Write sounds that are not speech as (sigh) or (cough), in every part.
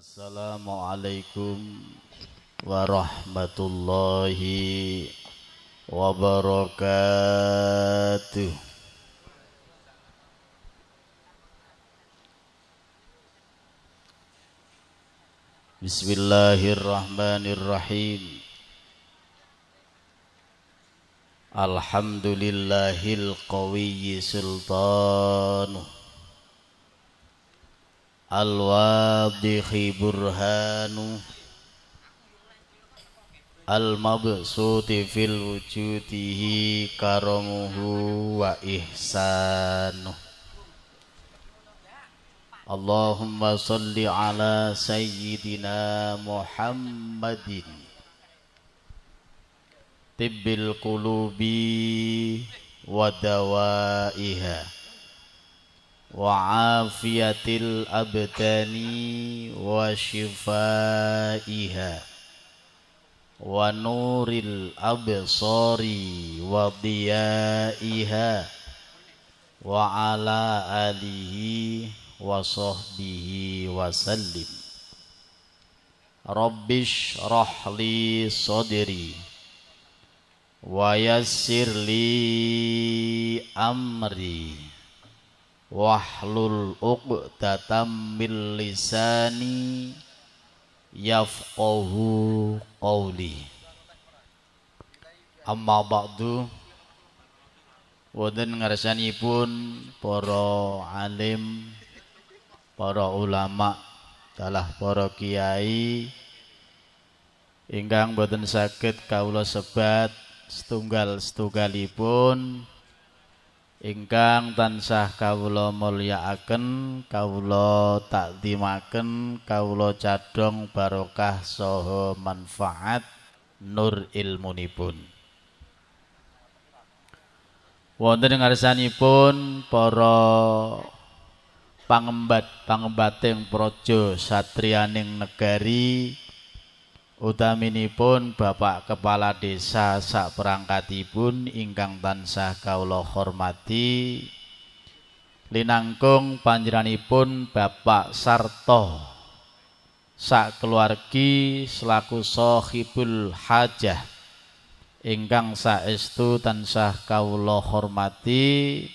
Assalamualaikum warahmatullahi wabarakatuh. Bismillahirrahmanirrahim. Alhamdulillahil qawiyyi sultanuh Al-Wadihi Burhanu Al-Mabsuti Fil Wujudihi Karamuhu Wa Ihsanu Allahumma salli ala Sayyidina Muhammadin Tibbil Qulubi wa Wadawaiha وعافية الأبدان وشفائها ونور الأبصار وضيائها وعلى آله وصحبه وسلم رب اشرح لي صدري ويسر لي أمري wahlul uqdatam min lisani yafqahu qawli amma ba'du ngarsani pun para alim para ulama dalah para kiai ingkang boten sakit kaulah sebat setunggal setunggalipun ingkang tansah kawula mulyakaken kawula takdimaken kawula cadhong barokah saha manfaat nur ilmunipun wonten ngarsanipun para pangembat pangembating praja satrianing negari pun Bapak Kepala Desa sak perangkatipun ingkang tansah kaula hormati linangkung panjenenganipun Bapak Sarto sak keluargi selaku sohibul hajah ingkang saestu tansah kaula hormati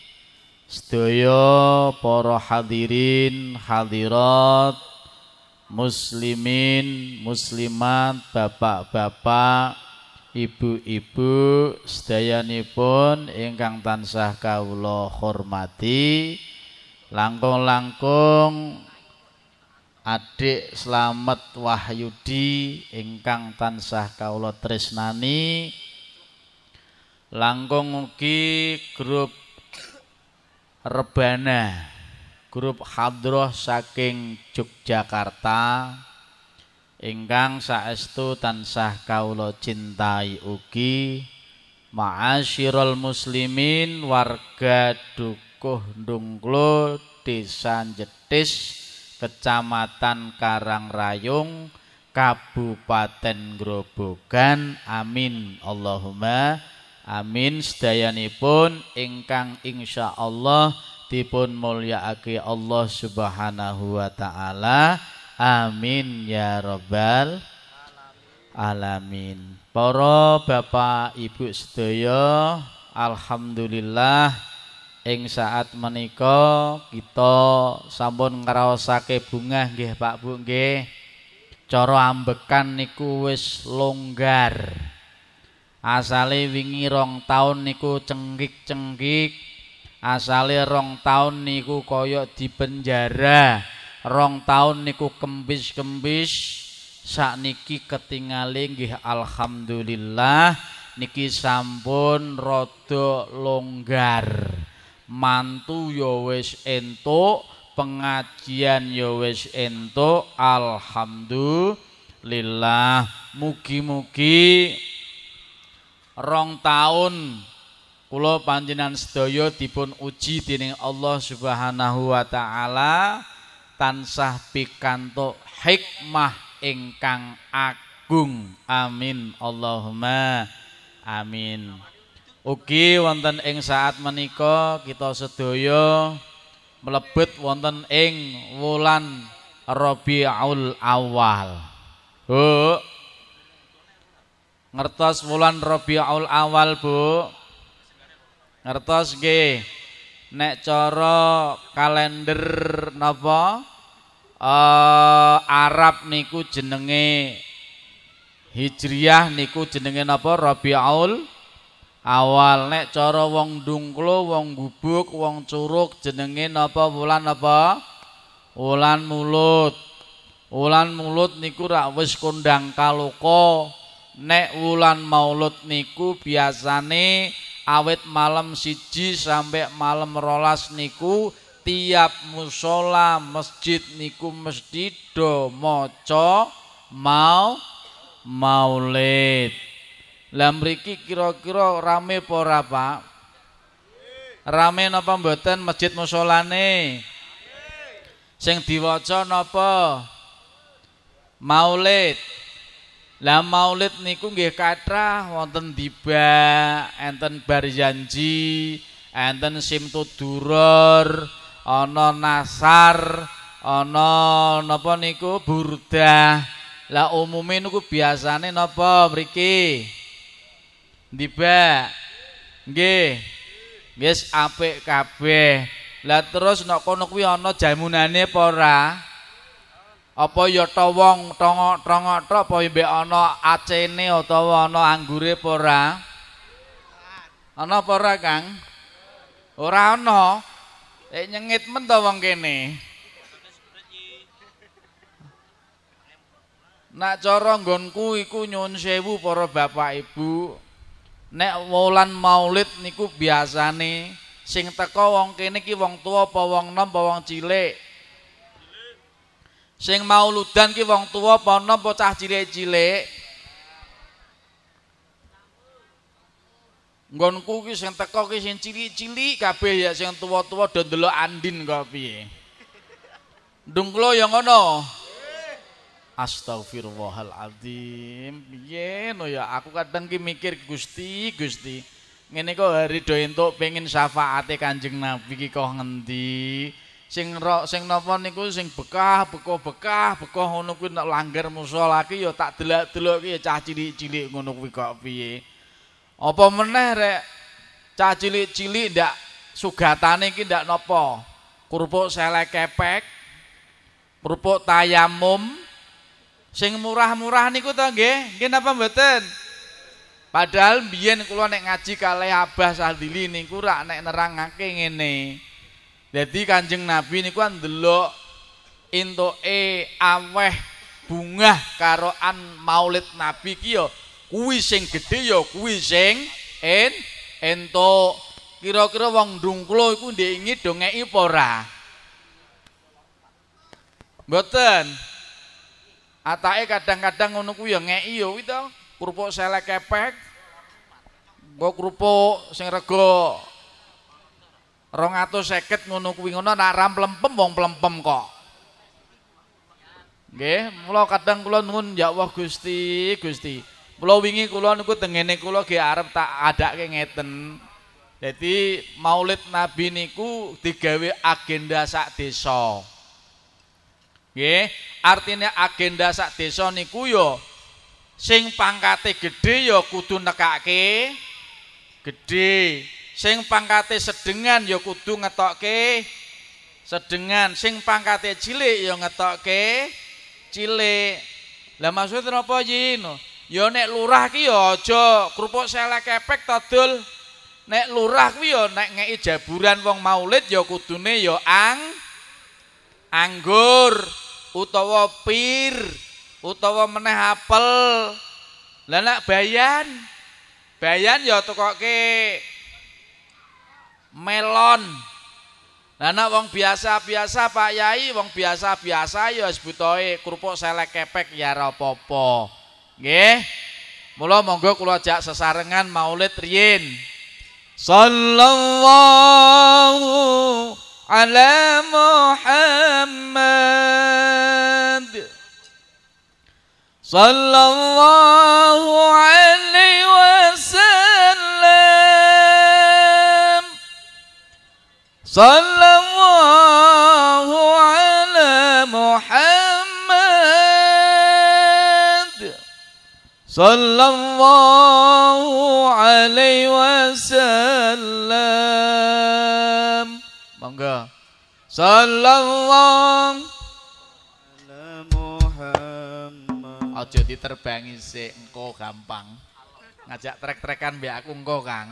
sedaya para hadirin hadirat muslimin, muslimat, bapak-bapak, ibu-ibu, sedayanipun ingkang tansah kawula hormati, langkung-langkung adik Selamat Wahyudi ingkang tansah kawula Trisnani, langkung ugi grup Rebana grup Hadroh saking Yogyakarta ingkang saestu tansah kaula cintai ugi ma'asyiral muslimin warga dukuh Ndunglo Desa Jetis Kecamatan Karangrayung Kabupaten Grobogan amin Allahumma amin sedayanipun ingkang insyaallah dipun mulyakake Allah Subhanahu wa taala. Amin ya rabbal alamin. Para bapak ibu sedaya, alhamdulillah ing saat menika kita sampun ngraosake bunga nggih Pak Bu nggih. Cara ambekan niku wis longgar. Asale wingi rong taun niku cengkik-cengkik asale rong taun niku kaya di penjara. rong taun niku kembis-kembis sakniki ketingali nggih alhamdulillah niki sampun rada longgar mantu ya wis entuk pengajian ya wis entuk alhamdulillah mugi-mugi rong taun Kulo panjenan sedaya dipun uji dening Allah Subhanahu wa taala tansah pikantuk hikmah ingkang agung. Amin Allahumma amin. Ugi wonten ing saat menika kita sedaya mlebet wonten ing wulan Rabiul Awal. Bu. Ngertos wulan Rabiul Awal, Bu. Ngertos nggih. Nek cara kalender napa? Uh, Arab niku jenenge Hijriyah niku jenenge napa? Rabiul Awal nek cara wong dungklo, wong gubuk, wong curuk jenenge napa? Wulan napa? Wulan mulut. Wulan mulut niku rak wis kondang kaloko. Nek wulan maulud niku biasane ni awit malam siji sampai malam rolas niku tiap musola masjid niku masjid do moco mau maulid lam riki kira-kira rame pora pak rame napa mboten masjid musolane sing diwaca napa maulid Lah Maulid niku nggih kathah wonten diba, enten bar janji, enten simtu ana nasar, ana napa niku burdah. Lah umume niku biasane napa mriki? Diba. Nggih. Wis apik kabeh. Lah terus nek kono kuwi ana jamunane apa ora? apa ya ta wong tongok-tongok tok apa mbé ana acene utawa ana anggure apa ora? Ana apa ora, Kang? Ora ana. Nek nyengit men wong kene. Nak cara nggonku iku nyuwun sewu para bapak ibu. Nek wulan Maulid niku biasane sing teko wong kene ki wong tua apa wong nom apa wong cilik? sing mauludan ki wong tua ponom pocah cilik cilik ngonku ki sing teko ki sing cilik cilik kabeh ya sing tua tua do delok andin kok piye dunglo yang ngono Astagfirullahaladzim piye no ya aku kadang ki mikir gusti gusti ngene kok hari do entuk pengin syafaate kanjeng nabi ki kok ngendi sing rok sing napa niku sing bekah bekah bekah bekah ngono kuwi nek langgar musala ki ya tak delok-delok ki cah cilik-cilik ngono kuwi kok piye apa meneh rek cah cilik-cilik ndak sugatane ki ndak napa kerupuk selek kepek kerupuk tayamum sing murah-murah niku ta nggih nggih napa mboten padahal biyen kula nek ngaji kalih Abah Sandili niku rak nek nerangake ngene Jadi kanjeng Nabi ini kan delok into e aweh bunga karoan maulid Nabi kio kuwi sing gede ya kuwi sing en kira-kira wong dungklo iku diingi donge ipora Mboten. Atake kadang-kadang ngono ku ya ngeki ya kuwi to. Krupuk selek kepek. Mbok krupuk sing rego rong atau seket ngono kuwi ngono nak ram plempem wong plempem kok nggih mula kadang kula nuwun ya Allah Gusti Gusti mula wingi kula niku tengene kula ge arep tak adake ngeten jadi Maulid Nabi niku digawe agenda sak desa. Nggih, artine agenda sak desa niku ya. sing pangkate gedhe ya kudu nekake gedhe sing pangkate sedengan ya kudu ngetokke sedengan sing pangkate cilik ya ngetokke cilik lah maksudnya apa jino ya nek lurah ki ya aja kerupuk selek kepek ta dul nek lurah ki ya nek ngei jaburan wong maulid ya kudune ya ang anggur utawa pir utawa meneh apel lah nek bayan bayan ya tokoke melon. Lah nek wong biasa-biasa Pak Yai, wong biasa-biasa ya wis butuhe krupuk selek kepek ya ora apa-apa. Nggih. Mula monggo kula ajak sesarengan Maulid riyin. Sallallahu ala Muhammad. Sallallahu alaihi sallallahu ala muhammad sallallahu alaihi wasallam عليه sallallahu ala muhammad aja diterbangi sik engko gampang ngajak trek-trekan biar aku engko Kang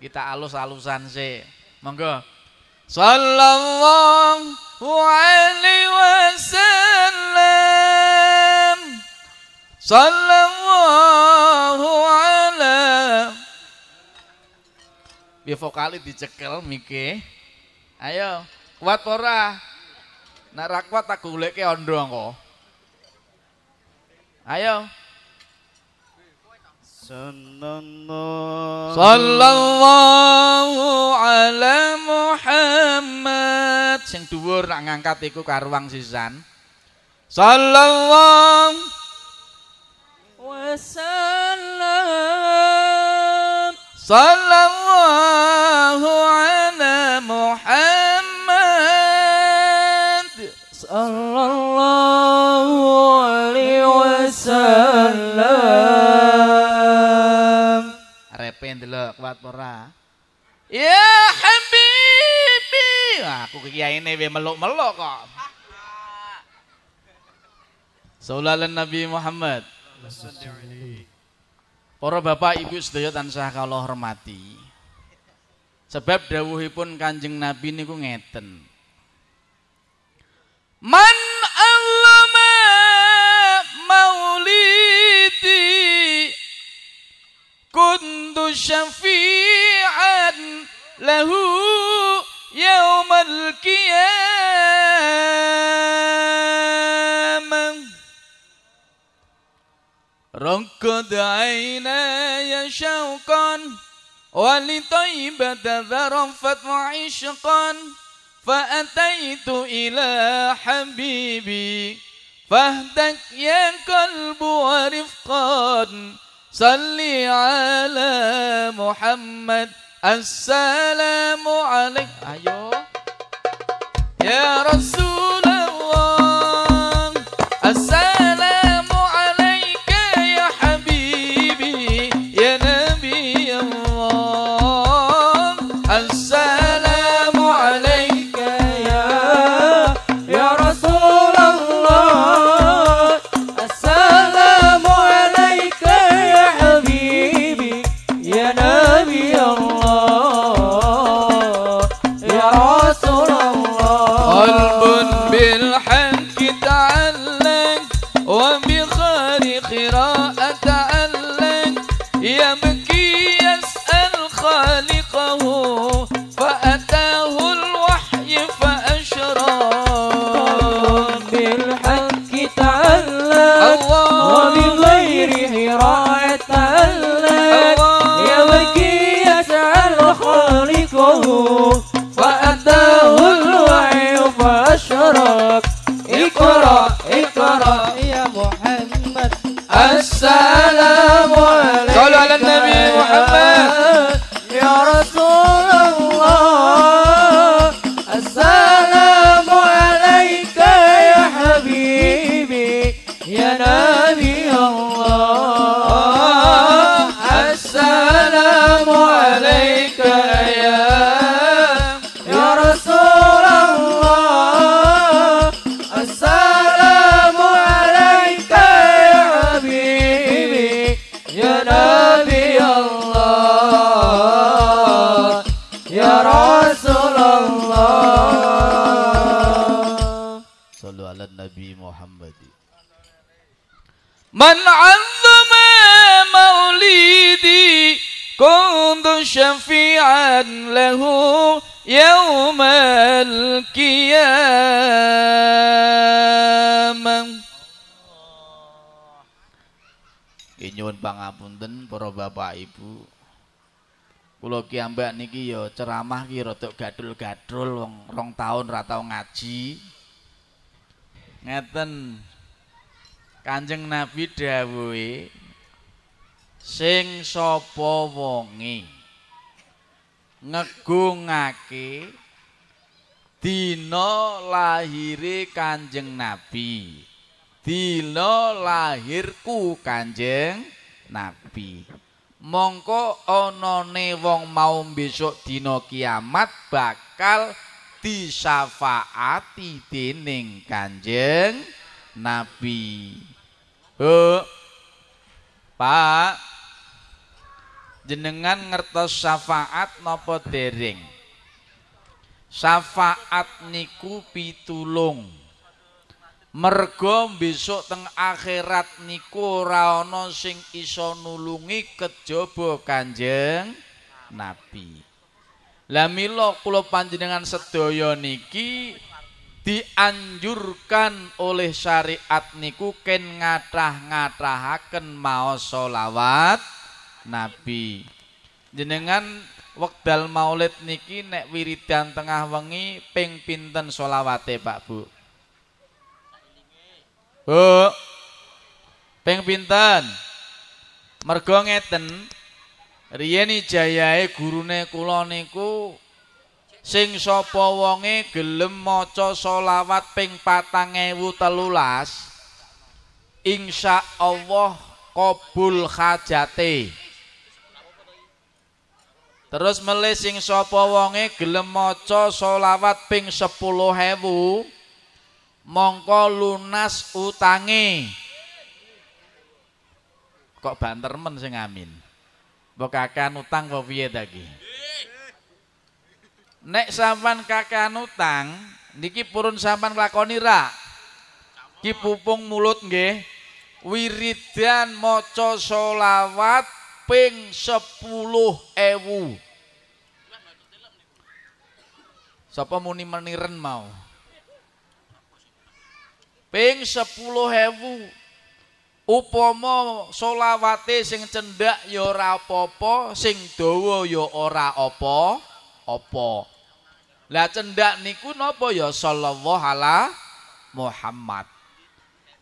kita alus-alusan sih monggo صلى الله عليه Sallallahu صلى الله على بفوكالي dicekel ميكي ayo kuat ora nek ra kuat tak goleke ondo ayo Sallallahu ala Muhammad sing dhuwur nak ngangkat iku karo wong sisan Sallallahu wasallam Sallallahu kuat ora? Ya Habibi. Aku aku ini we meluk-meluk kok. Saulalan Nabi Muhammad. Para bapak ibu sedaya tansah kalau hormati. Sebab dawuhipun Kanjeng Nabi niku ngeten. Man شفيعا له يوم القيامة رقد عيناي شوقا ولطيبة ذرفت عشقا فأتيت إلى حبيبي فاهدك يا قلب ورفقا صلي ala Muhammad, assalamu عليك أيوه يا رسول pangapunten para bapak ibu. Kula ki ambek niki ya ceramah ki rada gadul-gadul wong rong taun ra tau ngaji. Ngeten. Kanjeng Nabi dawuh sing sapa wonge ngegungake dina lahiri Kanjeng Nabi. Dina lahirku Kanjeng nabi mongko onone wong mau besok dino kiamat bakal disafaati dening kanjeng nabi huh? pak jenengan ngertos syafaat nopo dering syafaat niku pitulung tulung mergo besok teng akhirat niku ora sing iso nulungi kejaba Kanjeng Nabi. Lah mila kula panjenengan sedaya niki dianjurkan oleh syariat niku ken ngatah-ngatahaken maos selawat Nabi. Jenengan wekdal Maulid niki nek wiridan tengah wengi ping pinten selawate Pak Bu? Bu. Peng pinten? Mergo ngeten riyen ijayae gurune kula niku sing sapa wonge gelem maca selawat ping 4013 Insya Allah kabul hajate. Terus melih sing sapa wonge gelem maca selawat ping 10000 mongko lunas utangi kok banter men sing amin kakan utang kok piye lagi nek sampan kakan utang niki purun sampan lakoni ra ki pupung mulut nggih wiridan maca sholawat ping sepuluh ewu Sapa muni meniren mau? ping sepuluh hewu upomo solawate sing cendak ya ora apa-apa sing dawa ya ora apa apa lah cendak niku napa ya sallallahu ala Muhammad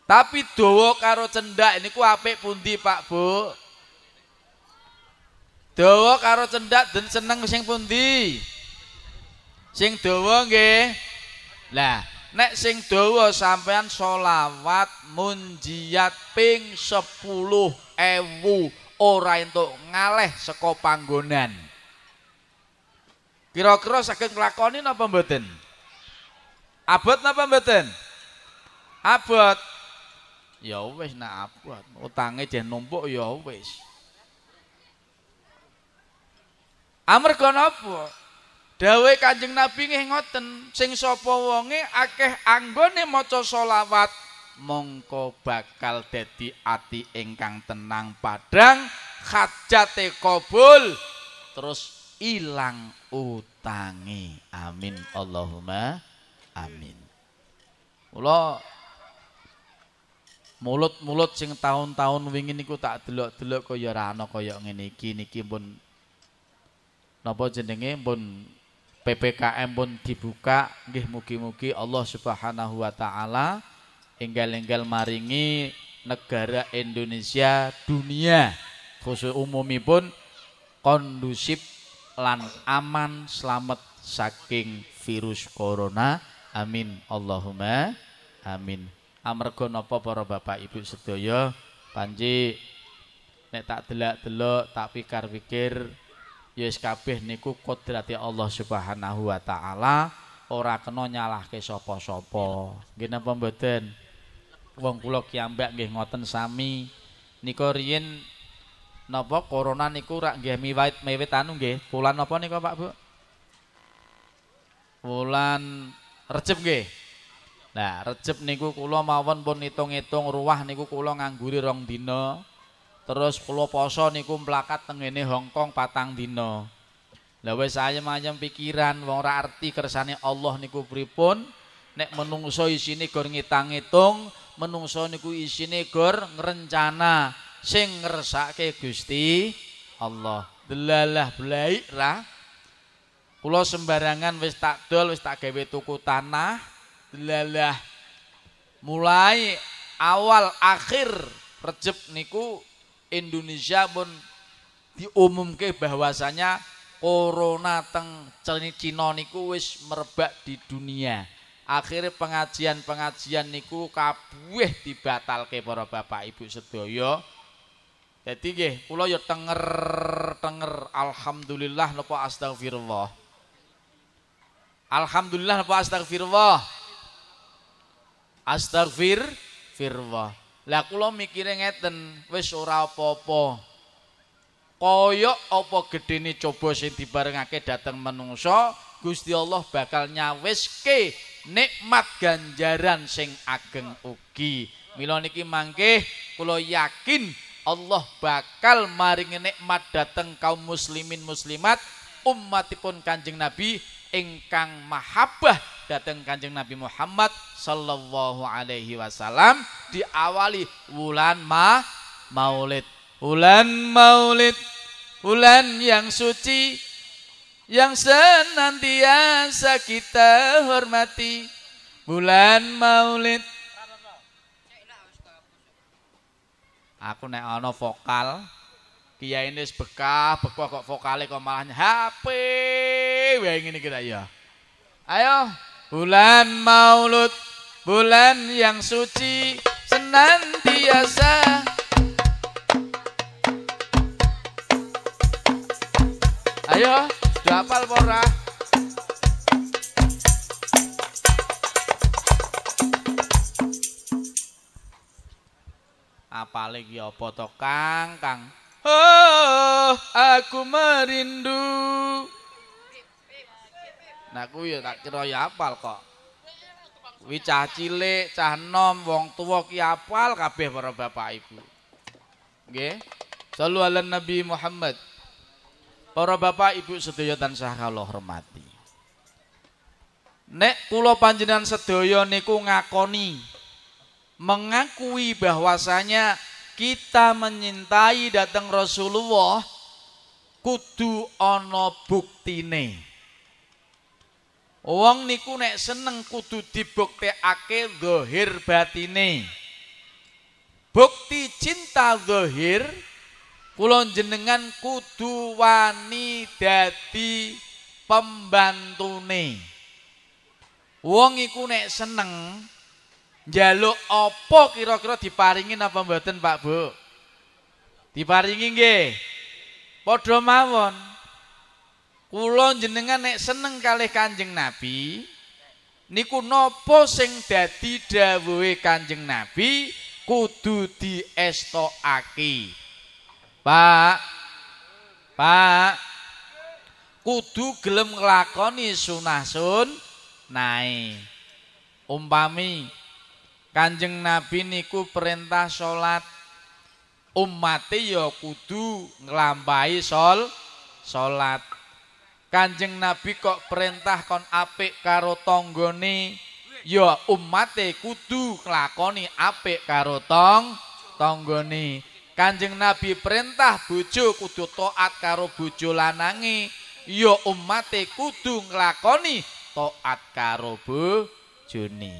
tapi dawa karo cendak niku apik pundi Pak Bu dawa karo cendak den seneng sing pundi sing dawa nggih lah Nek sing dawa sampean sholawat munjiat ping sepuluh ewu ora entuk ngaleh saka panggonan. Kira-kira saged nglakoni napa mboten? Abot napa mboten? Abot. Ya wis nek abot, utange jeneng numpuk ya wis. Amarga napa? Dawe kanjeng Nabi nggih ngoten, sing sapa wonge akeh anggone maca shalawat mongko bakal dadi ati ingkang tenang padhang hajate kabul terus ilang utangi amin Allahumma amin kula mulut-mulut sing tahun-tahun wingi niku tak delok-delok kaya ra ana kaya ngene iki niki pun napa jenenge pun PPKM pun dibuka nggih mugi-mugi Allah Subhanahu wa taala enggal-enggal maringi negara Indonesia dunia khusus umumipun kondusif lan aman selamat saking virus corona amin Allahumma amin amarga napa para bapak ibu sedaya panji nek tak delak-delok tak pikir-pikir Yes kabeh niku kodrati Allah Subhanahu wa taala ora kena nyalahke sapa-sapa. Nggih napa mboten? Wong kula kiambak nggih ngoten sami. Nika riyin napa corona niku rak nggih miwit miwit anu nggih. Bulan napa nika Pak Bu? Bulan Recep nggih. Nah, Recep niku kula mawon pun hitung-hitung ruah niku kula ngangguri rong dina. Terus kula poso niku mlakat teng ini Hongkong patang dino. Lah wis ayem-ayem pikiran wong ora arti kersane Allah niku pripun. Nek menungso isine gor ngitang-itung, menungso niku isine gor ngrencana sing ngersake Gusti Allah. Delalah blaik ra. Kula sembarangan wis tak dol, wis tak gawe tuku tanah. Delalah mulai awal akhir rejep niku Indonesia pun diumumkan bahwasanya corona teng Cina niku wis merebak di dunia. Akhirnya pengajian-pengajian niku kabeh dibatalke para bapak ibu sedaya. Jadi nggih, kula ya tenger tenger alhamdulillah napa astagfirullah. Alhamdulillah napa astagfirullah. Astagfir Lah kula mikire ngeten, wis ora apa-apa. Koyok apa gedene coba sing dibarengake dateng menungsa, Gusti Allah bakal nyawiske nikmat ganjaran sing ageng ugi. Mila niki mangke kula yakin Allah bakal maringi nikmat dateng kaum muslimin muslimat umatipun Kanjeng Nabi ingkang mahabbah datang Kanjeng Nabi Muhammad sallallahu alaihi wasallam diawali wulan ma maulid. Wulan maulid, wulan yang suci yang senantiasa kita hormati. Bulan maulid. Aku nek ana vokal kiai ini bekah, bekah kok vokale kok malah HP wae ini kita ya. Ayo, bulan Maulud, bulan yang suci senantiasa. Ayo, dapal pora. Apale iki apa to, Kang? Kang. Oh, aku merindu. Nah aku ya tak kira ya apal kok. wicah cilik, cah nom, wong tua ki apal kabeh para bapak ibu. Nggih. Shallu ala Nabi Muhammad. Para bapak ibu sedaya tansah kalau hormati. Nek kula panjenengan sedaya niku ngakoni mengakui bahwasanya kita menyintai datang Rasulullah kudu ana buktine. Wong niku nek seneng kudu dibuktekake zahir batine. Bukti cinta zahir kula jenengan kudu wani dadi pembantune. Wong iku nek seneng njaluk apa kira-kira diparingi apa mboten Pak Bu? Diparingi nggih. Padha mawon. Kulon jenengan nek seneng kalih kanjeng Nabi Niku nopo sing dadi dawe kanjeng Nabi Kudu di esto aki Pak Pak Kudu gelem ngelakoni sunah sun Nae Umpami Kanjeng Nabi niku perintah sholat Umatnya ya kudu ngelampai sol Sholat Kanjeng Nabi kok perintah kon apik karo tanggane ya umate kudu nglakoni apik karo tong tanggane. Kanjeng Nabi perintah bojo kudu taat karo bojo lanange ya umate kudu nglakoni taat karo bojone.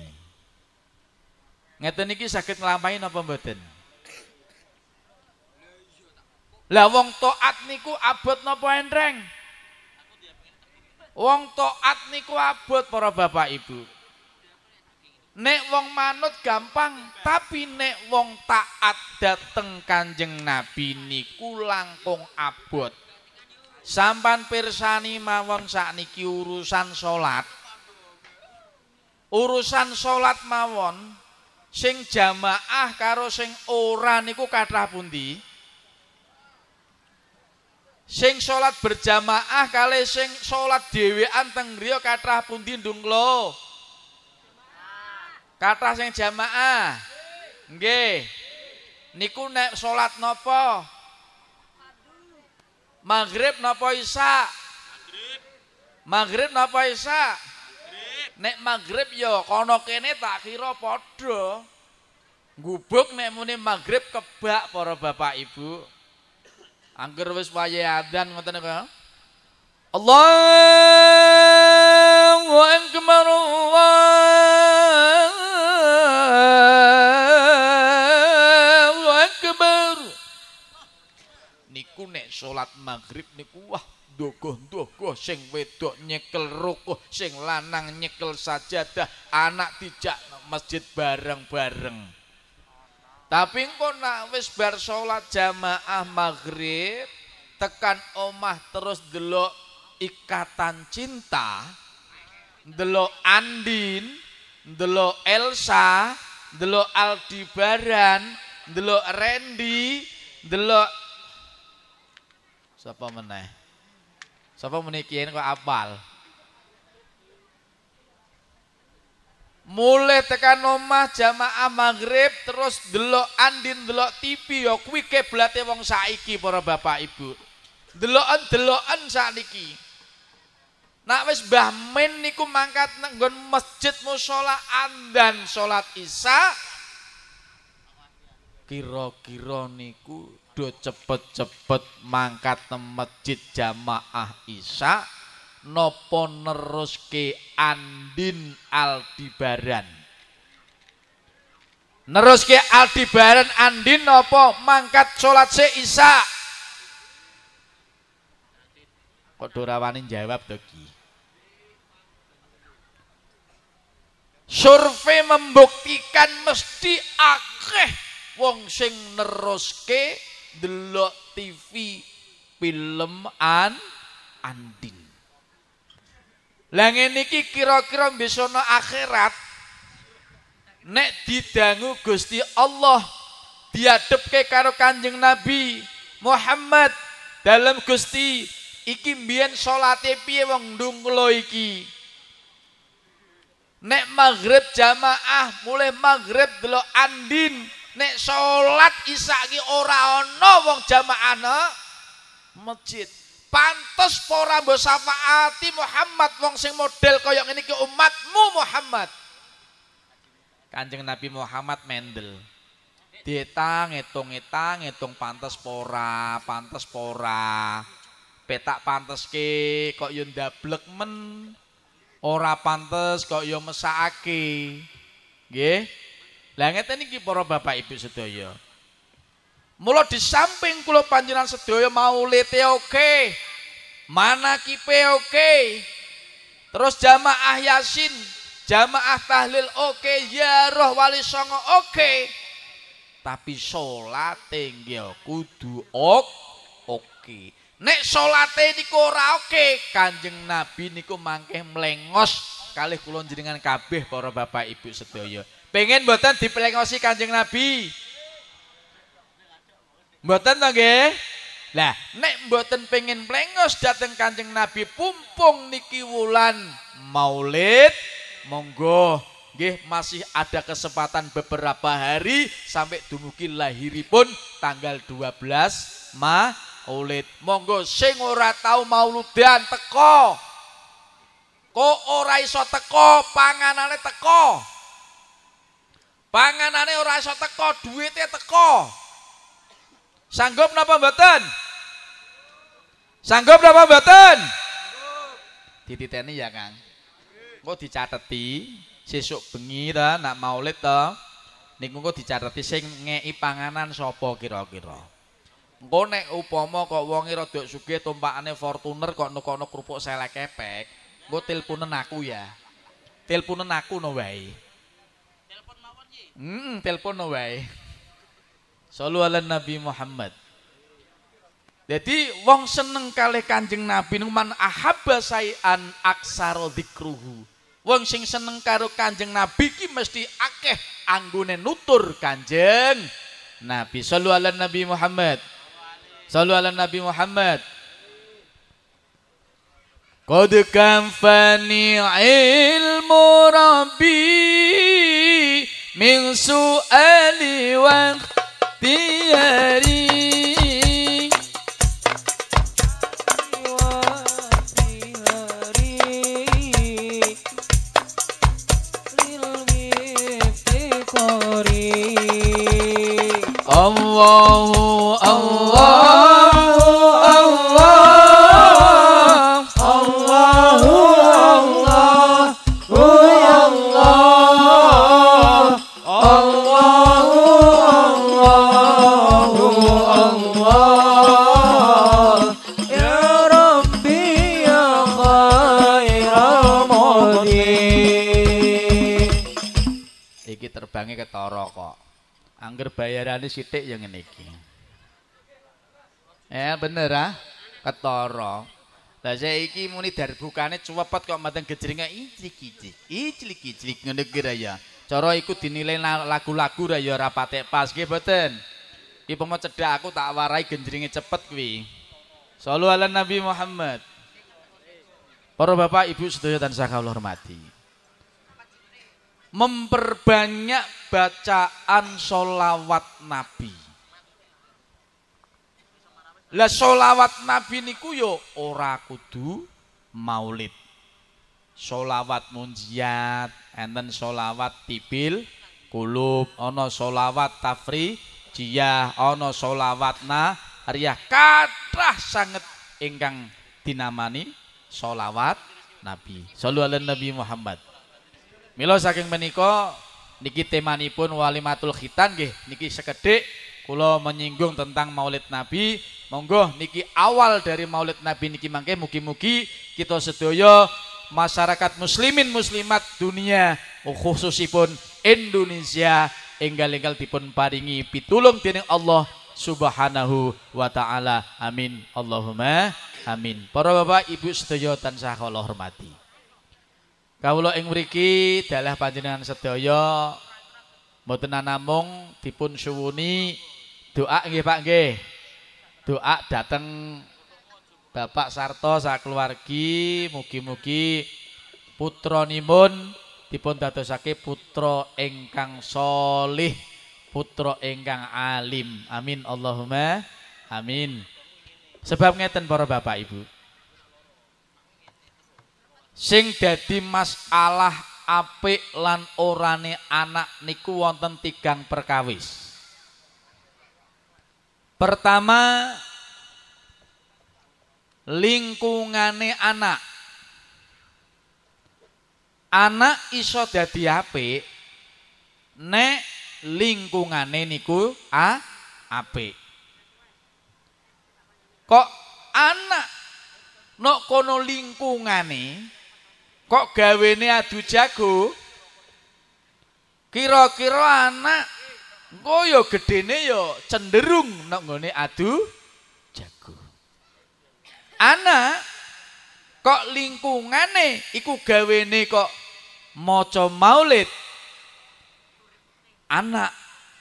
Ngeten iki sakit nglampahi napa mboten? Lah wong taat niku abot napa endreng? Wong taat niku abot para bapak ibu. Nek wong manut gampang, tapi nek wong taat dateng Kanjeng Nabi niku langkung abot. Sampan pirsani mawon sakniki urusan salat. Urusan salat mawon sing jamaah karo sing ora niku kathah pundi? sing salat berjamaah kali sing salat dhewean teng griya kathah pundi lo Kathah sing jamaah. Nggih. Niku nek salat nopo. Maghrib nopo isya? Maghrib. nopo isya? Nek maghrib ya kono kene tak kira padha. Ngubuk nek muni maghrib kebak para bapak ibu. Angger wis waya adzan ngoten kok. Allahu akbar Allahu akbar. Niku nek salat maghrib niku wah dogoh-dogoh sing wedok nyekel rukuh, sing lanang nyekel sajadah, anak dijak masjid bareng-bareng. Tapi engko nak wis bar salat jamaah maghrib tekan omah terus delok ikatan cinta, delok Andin, delok Elsa, delok Aldibaran, delok Randy, delok siapa meneh? Siapa menikin kok apal? mulai tekan omah jamaah maghrib terus delok andin delok TV yo kuwi kiblate wong saiki para bapak ibu deloken deloken saniki nak wis Mbah Min niku mangkat nang masjid musala andan salat isya kira-kira niku do cepet-cepet mangkat nang masjid jamaah isya nopo neruske Andin Aldibaran neruske Aldibaran Andin nopo mangkat sholat se Isa kok durawanin jawab doki. survei membuktikan mesti akeh wong sing neruske delok TV film an Andin Lange niki kira-kira besono akhirat nek didangu gusti Allah diadep ke karo kanjeng Nabi Muhammad dalam gusti iki mbiyen sholat piye wong dunglo iki nek maghrib jamaah mulai maghrib dulu andin nek sholat isaki ora ana wong jamaah masjid pantes para mbesafaati Muhammad wong sing model kaya ngene iki umatmu Muhammad Kanjeng Nabi Muhammad mendel ditang ngitung ngitung ngitung pantes pora pantes pora petak pantes ke kok yo ndablek men ora pantes kok yo mesake nggih lah ngeten iki para bapak ibu sedaya Mula di samping kula panjenengan sedaya maulite oke. Manakipe oke. Terus jamaah Yasin, jamaah tahlil oke, ya roh wali songo oke. Tapi salate nggih kudu ok oke. Nek salate niku ora oke, Kanjeng Nabi niku mangke mlengos kalih kula jenengan kabeh para bapak ibu sedaya. Pengen mboten dipelengosi Kanjeng Nabi. Mboten to nggih? Lah, nek mboten pengin plengos dateng Kanjeng Nabi pumpung niki wulan Maulid, monggo nggih masih ada kesempatan beberapa hari sampai dumugi lahiripun tanggal 12 Maulid. Monggo sing ora tau mauludan teko. Kok ora iso teko, panganane teko. Panganane ora iso teko, duwite teko. Sanggup napa mboten? Sanggup napa mboten? Dititeni ya, Kang. Engko dicatheti sesuk bengi ta nak Maulid ta. Niku engko dicatheti sing ngeki panganan sapa kira-kira. Engko nek upama kok wonge rada sugih tumpakane Fortuner kok nukono kerupuk selek kepek, engko tilpunen aku ya. Tilpunen aku no wae. Telpon mawon, Nggih. Heeh, telepon wae. Sallu ala Nabi Muhammad. Jadi wong seneng kali Kanjeng Nabi man ahabba sayan aksara dzikruhu. Wong sing seneng karo Kanjeng Nabi ki mesti akeh anggone nutur Kanjeng Nabi. Sallu ala Nabi Muhammad. Sallu ala Nabi Muhammad. Qad kanfani ilmu rabbi min su'ali wa الله barangnya ketoro kok. Angger bayarannya sitik yang ini. iki. Ya bener ah, ketoro Lah ini muni darbukane cuwepet kok mateng gejringe icik icik, icik icik ngene ki ya. Cara iku dinilai lagu-lagu raya ya ora pas nggih boten. Ki pomo cedhak aku tak warai genjringe cepet kuwi. Sallu ala Nabi Muhammad. Para bapak ibu sedaya tansah kau hormati memperbanyak bacaan solawat Nabi. Lah solawat Nabi niku yo ya ora kudu maulid. Solawat munjiat, enten solawat tibil, kulub, ono solawat tafri, jiyah, ono solawat nahriyah. Katrah sangat ingkang dinamani solawat Nabi. Sallu ala Nabi Muhammad. Milo saking meniko niki temanipun walimatul khitan gih niki sekedhik kulo menyinggung tentang Maulid Nabi. Monggo niki awal dari Maulid Nabi niki mangke mugi-mugi kita setuju, masyarakat muslimin muslimat dunia khususipun Indonesia enggal-enggal dipun paringi pitulung dening Allah subhanahu wa ta'ala amin Allahumma amin para bapak ibu setuju tansah Allah hormati Kawula ing mriki dalah panjenengan sedaya mboten namung dipun suwuni doa nggih Pak nggih. Doa dateng Bapak Sarto sak keluargi mugi-mugi putra nimun dipun dadosake putra ingkang solih putra ingkang alim. Amin Allahumma. Amin. Sebab ngeten para Bapak Ibu. sing dadi masalah apik lan orane anak niku wonten tigang perkawis pertama lingkungane anak anak iso dadi apik nek lingkungane niku a apik kok anak nek no kono lingkungane kok gawe adu jago kira-kira anak kok oh ya gede ya cenderung ini adu jago anak kok lingkungane iku gawe kok moco maulid anak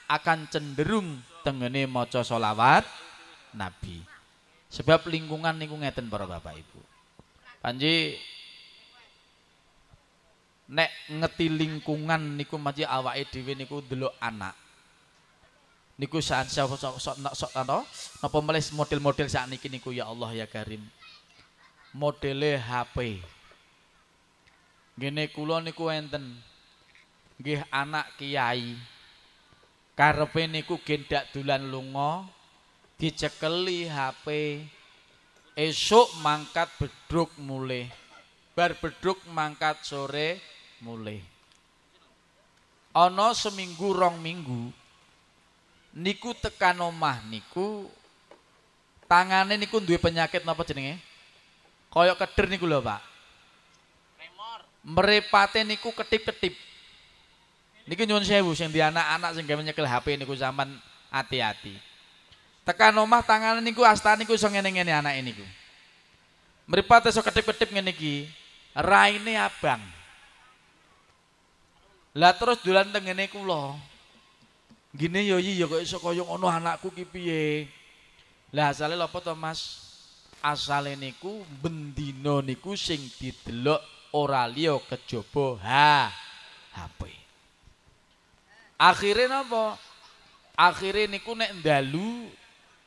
akan cenderung tengene moco solawat nabi sebab lingkungan niku ngeten para bapak ibu panji nek ngeti lingkungan niku maji awake dhewe niku ndelok anak niku saat sapa sok sok nak sok ana napa melis model-model sak niki niku ya Allah ya Karim modele HP gini kula niku enten nggih anak kiai karepe niku gendak dulan lunga dicekeli HP esok mangkat bedruk mulih bar bedruk mangkat sore mulai ono seminggu rong minggu niku tekan omah niku tangane niku duwe penyakit napa jenenge? Koyok keder niku lho, Pak. Merepate niku ketip-ketip. Niki nyuwun sewu sing di anak-anak sing gawe nyekel HP niku zaman hati-hati. Tekan omah tangane niku asta niku iso ngene-ngene ini niku. Mripate iso ketip-ketip ngene iki. Raine abang. Lah terus dolan teng ngene kula. Gini yo iya kok iso kaya ngono anakku ki piye. Lah asale lho to Mas? Asale niku bendino niku sing didelok ora liya kejaba ha HP. Akhire napa? Akhire niku nek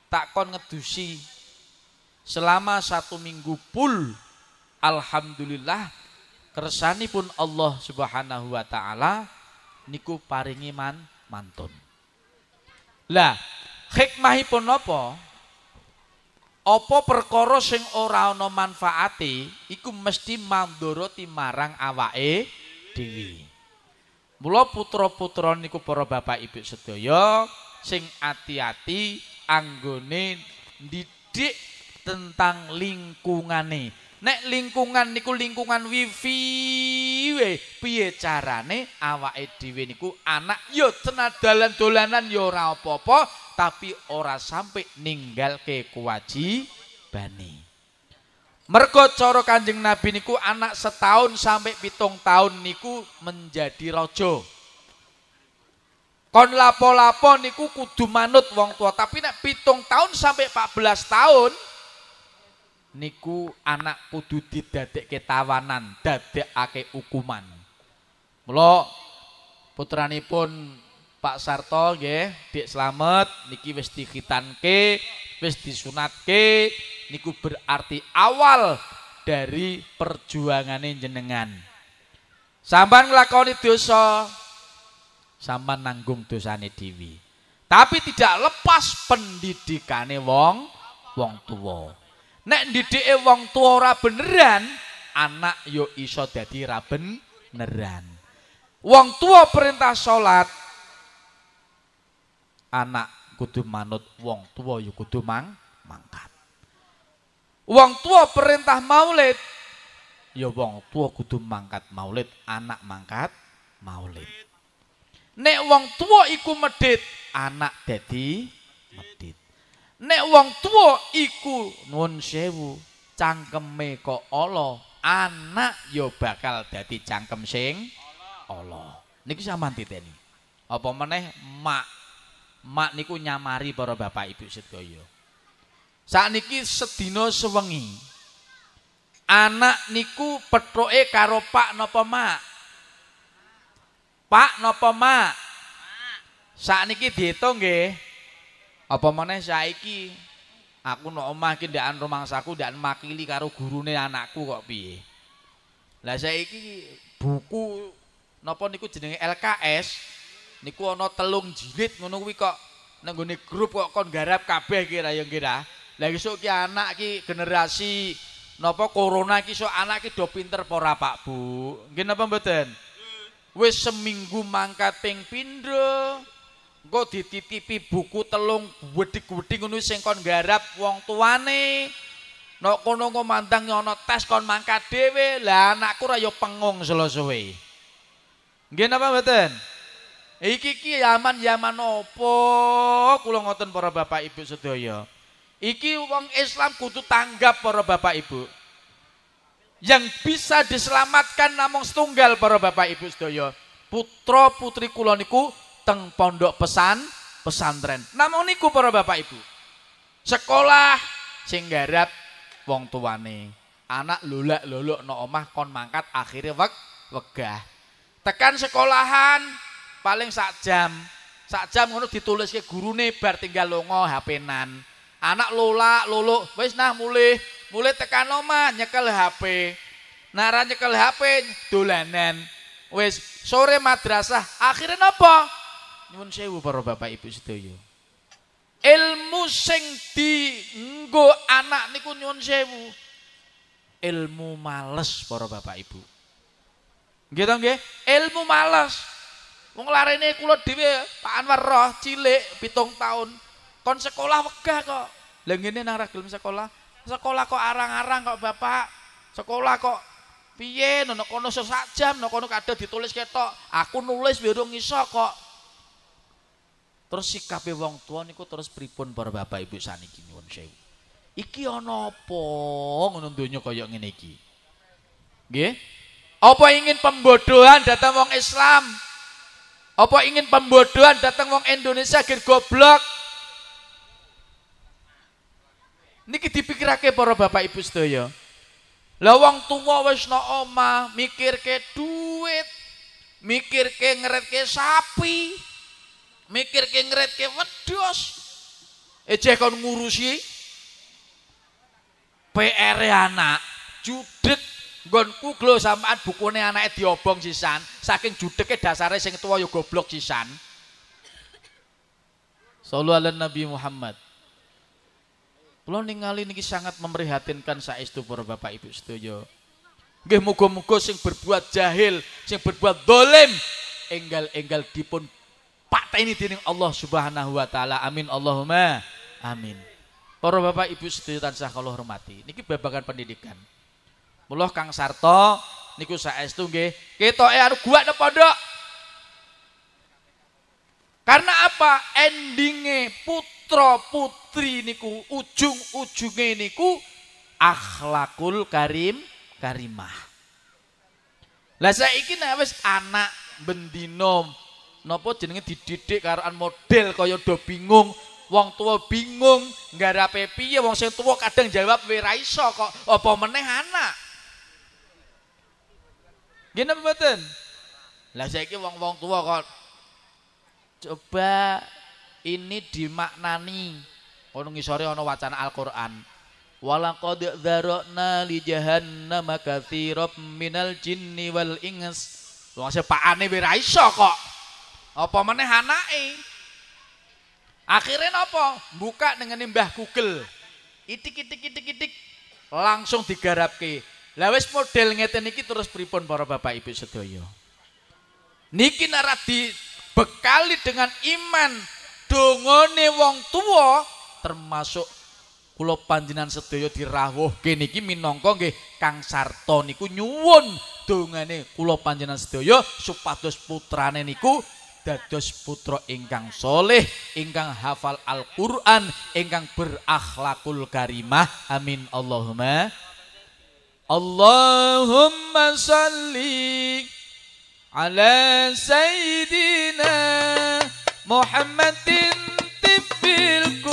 tak kon ngedusi selama satu minggu full alhamdulillah kersanipun Allah Subhanahu wa taala niku paringi man, mantun. Lah, hikmahipun apa? Apa perkara sing ora ana manfaate iku mesti mandoro timarang awake dhewe. Mula putra-putra niku para bapak ibu sedaya sing ati-ati, anggone didik tentang lingkungane. Nek lingkungan niku lingkungan wifi we piye carane awake dhewe niku anak yo tenadalan dolanan yo ora apa-apa tapi ora sampe ninggalke kewajibane. Mergo cara Kanjeng Nabi niku anak setahun sampe pitung tahun niku menjadi raja. Kon lapo-lapo niku kudu manut wong tua, tapi nek pitung tahun sampai 14 tahun niku anak kudu didadekke tawanan, dadekake hukuman. Mula putranipun Pak Sarto nggih, Dik Slamet niki wis dikitanke, wis disunatke, niku berarti awal dari perjuangane jenengan. Sampan nglakoni dosa, sampan nanggung dosane dhewe. Tapi tidak lepas pendidikane wong wong tuwa. Nek didike wong tua ora beneran, anak yo iso dadi ra beneran. Wong tua perintah salat anak kudu manut wong tua yo kudu mangkat. Wong tua perintah maulid ya wong tua kudu mangkat maulid, anak mangkat maulid. Nek wong tua iku medit, anak dadi medit. Nek wong tuwa iku nuwun sewu, cangkeme kok ala, anak ya bakal dadi cangkem sing ala. Niki sampean diteni. Apa meneh mak mak niku nyamari para bapak ibu sedaya. Sakniki sedina sewengi anak niku petroke karo pak napa mak? Pak napa mak? Pak. Sakniki diitung nggih. apa meneh saiki aku nak omah iki ndak rumangsaku ndak makili karo gurune anakku kok piye lah saiki buku napa niku jenenge LKS niku ana telung jilid ngono kuwi kok nang gone grup kok kon garap kabeh kira ya kira lah iso ki anak ki generasi napa corona ki iso anak ki do pinter ora Pak Bu nggih napa mboten wis seminggu mangkat pindho engko dititipi buku telung wedi-wedi ngono sing kon garap wong tuane nek kono kok mandang ana tes kon mangkat dhewe lah anakku ra ya pengong selosowe nggih napa mboten iki iki yaman yaman opo kula ngoten para bapak ibu sedaya iki wong islam kudu tanggap para bapak ibu yang bisa diselamatkan namung setunggal para bapak ibu sedaya putra putri kula niku teng pondok pesan pesantren. Namun niku para bapak ibu. Sekolah sing garap wong tuwane. Anak lulak luluk no omah kon mangkat akhirnya wek wegah. Tekan sekolahan paling sak jam. Sak jam ngono ditulis ke guru nih bar tinggal lungo HP nan. Anak lula lulu wis nah mulih, mulih tekan omah nyekel HP. Nara nyekel HP dolanan. Wis sore madrasah akhirnya nopo Nyuwun sewu para bapak ibu sedaya. Ilmu sing nggo anak niku nyuwun sewu. Ilmu males para bapak ibu. Nggih to nggih? Ilmu males. Wong larene kula dhewe Pak Anwar roh cilik pitung taun kon sekolah wegah kok. Lah ngene nang ra sekolah. Sekolah kok arang-arang kok bapak. Sekolah kok piye nono kono sesak jam nono kono kado ditulis ketok aku nulis biru ngiso kok Terus sikape wong tua niku terus pripun para bapak ibu saniki nyuwun sewu. Iki ana apa ngono donya kaya ngene iki? Nggih? Apa ingin pembodohan datang wong Islam? Apa ingin pembodohan datang wong Indonesia gir goblok? Niki dipikirake para bapak ibu sedaya. Lah wong tuwa wis no mikir ke duit, mikir ke mikirke ke sapi, mikir ke ngeret ke wedus ejeh eh, kon ngurusi PR e anak judek Gon kuglo sampean bukune anak diobong sisan saking judeke dasarnya sing tua, ya goblok sisan Sallu ala Nabi Muhammad. Kula ningali ini sangat memprihatinkan saestu para Bapak Ibu setuju. Nggih muga-muga sing berbuat jahil, sing berbuat dolim, enggal-enggal dipun ini dinding Allah Subhanahu wa taala. Amin Allahumma amin. Para Bapak Ibu sedaya tansah kalau hormati. Niki babakan pendidikan. Mula Kang Sarto niku saestu nggih, eh harus buat apa pondok. Karena apa? Endinge putra putri niku ujung ujungnya niku akhlakul karim karimah. Lah saya nek wis anak bendino Napa jenenge dididik karoan model kaya do bingung, wong tua bingung nggarape piye wong sing tua kadang jawab ora iso kok apa meneh anak. Gini mboten? Lah saiki wong-wong tua kok coba ini dimaknani ono ngisore ono wacana Al-Qur'an. Walaqad dzarana li jahanna katsirab minal jinni wal ins. Wong pakane ora iso kok apa meneh anake akhirnya apa buka dengan mbah Google itik itik itik itik langsung digarap ke lawes model ngeten niki terus pripun para bapak ibu sedoyo niki narah bekali dengan iman dongone wong tua termasuk kulo panjenan sedoyo dirawuh kene iki minangka nggih Kang Sarto niku nyuwun dongane kulo panjenan sedoyo supados putrane niku dados putra ingkang soleh ingkang hafal Al-Qur'an ingkang berakhlakul karimah amin Allahumma Allahumma salli ala sayyidina Muhammadin tibbil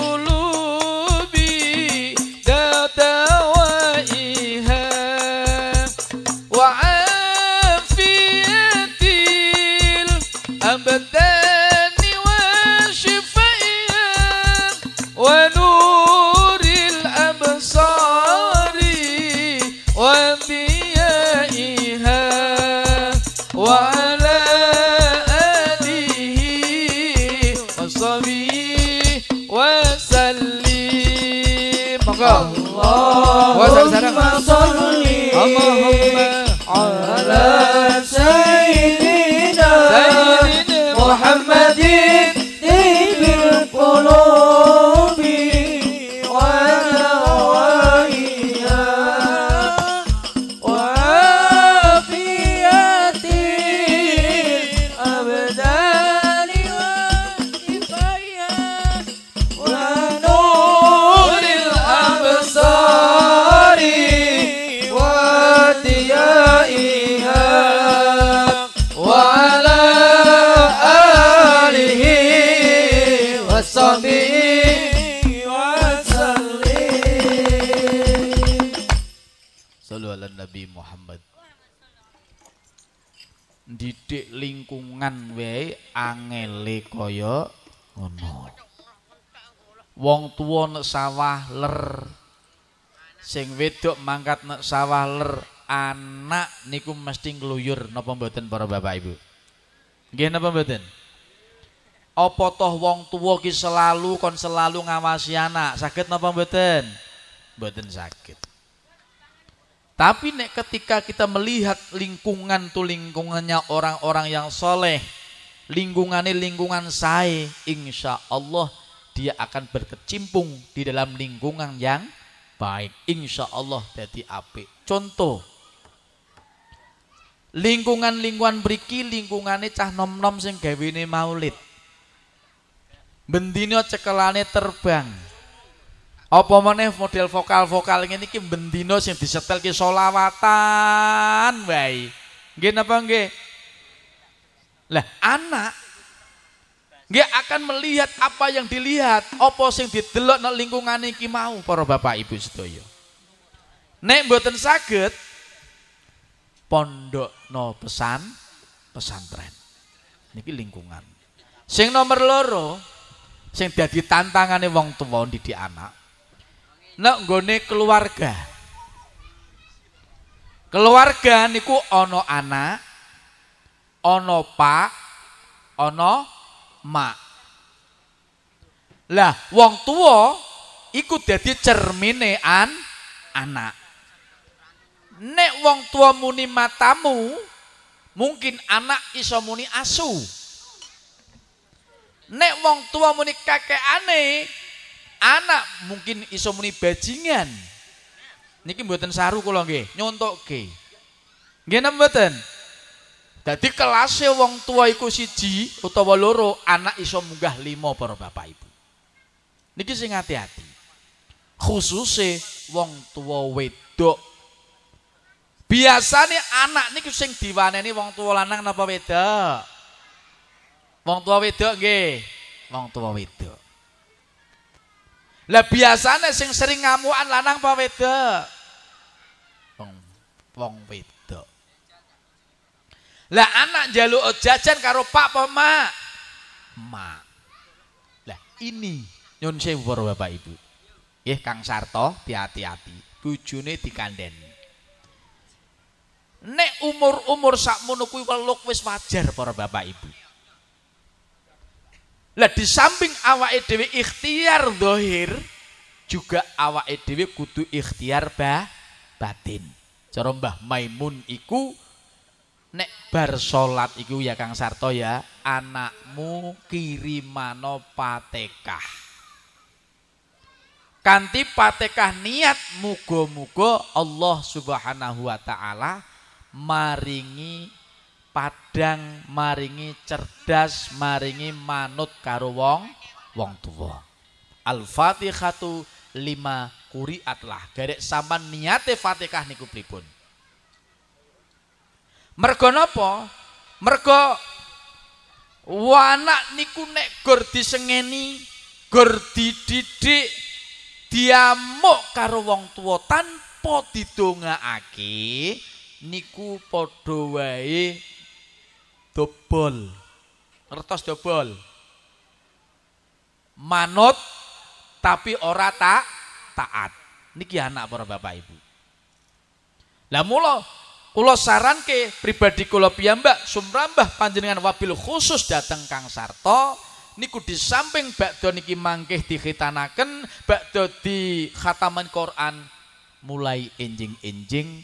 Wong tuwa nek sawah ler. Sing wedok mangkat nek sawah ler, anak niku mesti ngluyur napa mboten para Bapak Ibu? Nggih napa mboten? Apa toh wong tuwa ki selalu kon selalu ngawasi anak, sakit napa mboten? Mboten sakit. Tapi nek ketika kita melihat lingkungan tuh lingkungannya orang-orang yang soleh, lingkungannya lingkungan saya, insya Allah dia akan berkecimpung di dalam lingkungan yang baik. Insya Allah jadi api. Contoh, lingkungan-lingkungan beriki lingkungannya cah nom-nom sing gawine maulid. Bendino cekelane terbang. Apa meneh model vokal-vokal ngene iki bendino sing disetelke solawatan wae. Nggih napa nggih? Lah anak Dia akan melihat apa yang dilihat, apa yang didelok nang lingkungan iki mau para bapak ibu sedaya. Nek mboten saged pondok no pesan pesantren. Niki lingkungan. Sing nomor loro sing dadi tantangane wong tuwa didik anak. Nek nggone keluarga. Keluarga niku ana anak, ana pak, ana mak. Lah wong tua iku dadi cermine anak. Nek wong tua muni matamu, mungkin anak iso muni asu. Nek wong tua muni kakek ane, anak mungkin iso muni bajingan. Niki mboten saru kula nggih, nyontokke. Nggih napa mboten? Jadi kelasnya wong tua iku siji utawa loro anak iso munggah lima para bapak ibu. Niki sing hati-hati. Khususe wong tua wedok. Biasane anak niku sing diwaneni wong tua lanang napa wedok? Wong tua wedok nggih. Wong tua wedok. Lah biasane sing sering ngamuan lanang apa wedok? Wong wedok. Lah anak jalu jajan karo pak apa mak? Mak. Lah ini nyun sewu Bapak Ibu. Nggih Kang Sarto, hati-hati. Bojone dikanden. Nek umur-umur sakmono kuwi weluk wis wajar para Bapak Ibu. Lah di samping awake dhewe ikhtiar zahir, juga awake dhewe kudu ikhtiar ba, batin. Cara Mbah Maimun iku nek bar salat iku ya Kang Sarto ya anakmu kirimano patekah Kanti patekah niat muga-muga Allah Subhanahu wa taala maringi padang maringi cerdas maringi manut karo wong wong tuwa Al-Fatihatu lima kuriatlah garek sampean niate Fatihah niku pripun Mergo napa? Mergo anak niku nek gor disengeni, gor dididik, diamuk karo wong tuwa tanpa didongaake niku padha wae dobol. Ngertos dobol. Manut tapi ora tak taat. Niki anak para bapak ibu. Lah mula kula saranke pribadi kula piyambak sumrambah panjenengan wabil khusus dateng Kang Sarto niku disamping bakdo bakda niki mangke dikhitanaken Bakdo di khataman Quran mulai enjing-enjing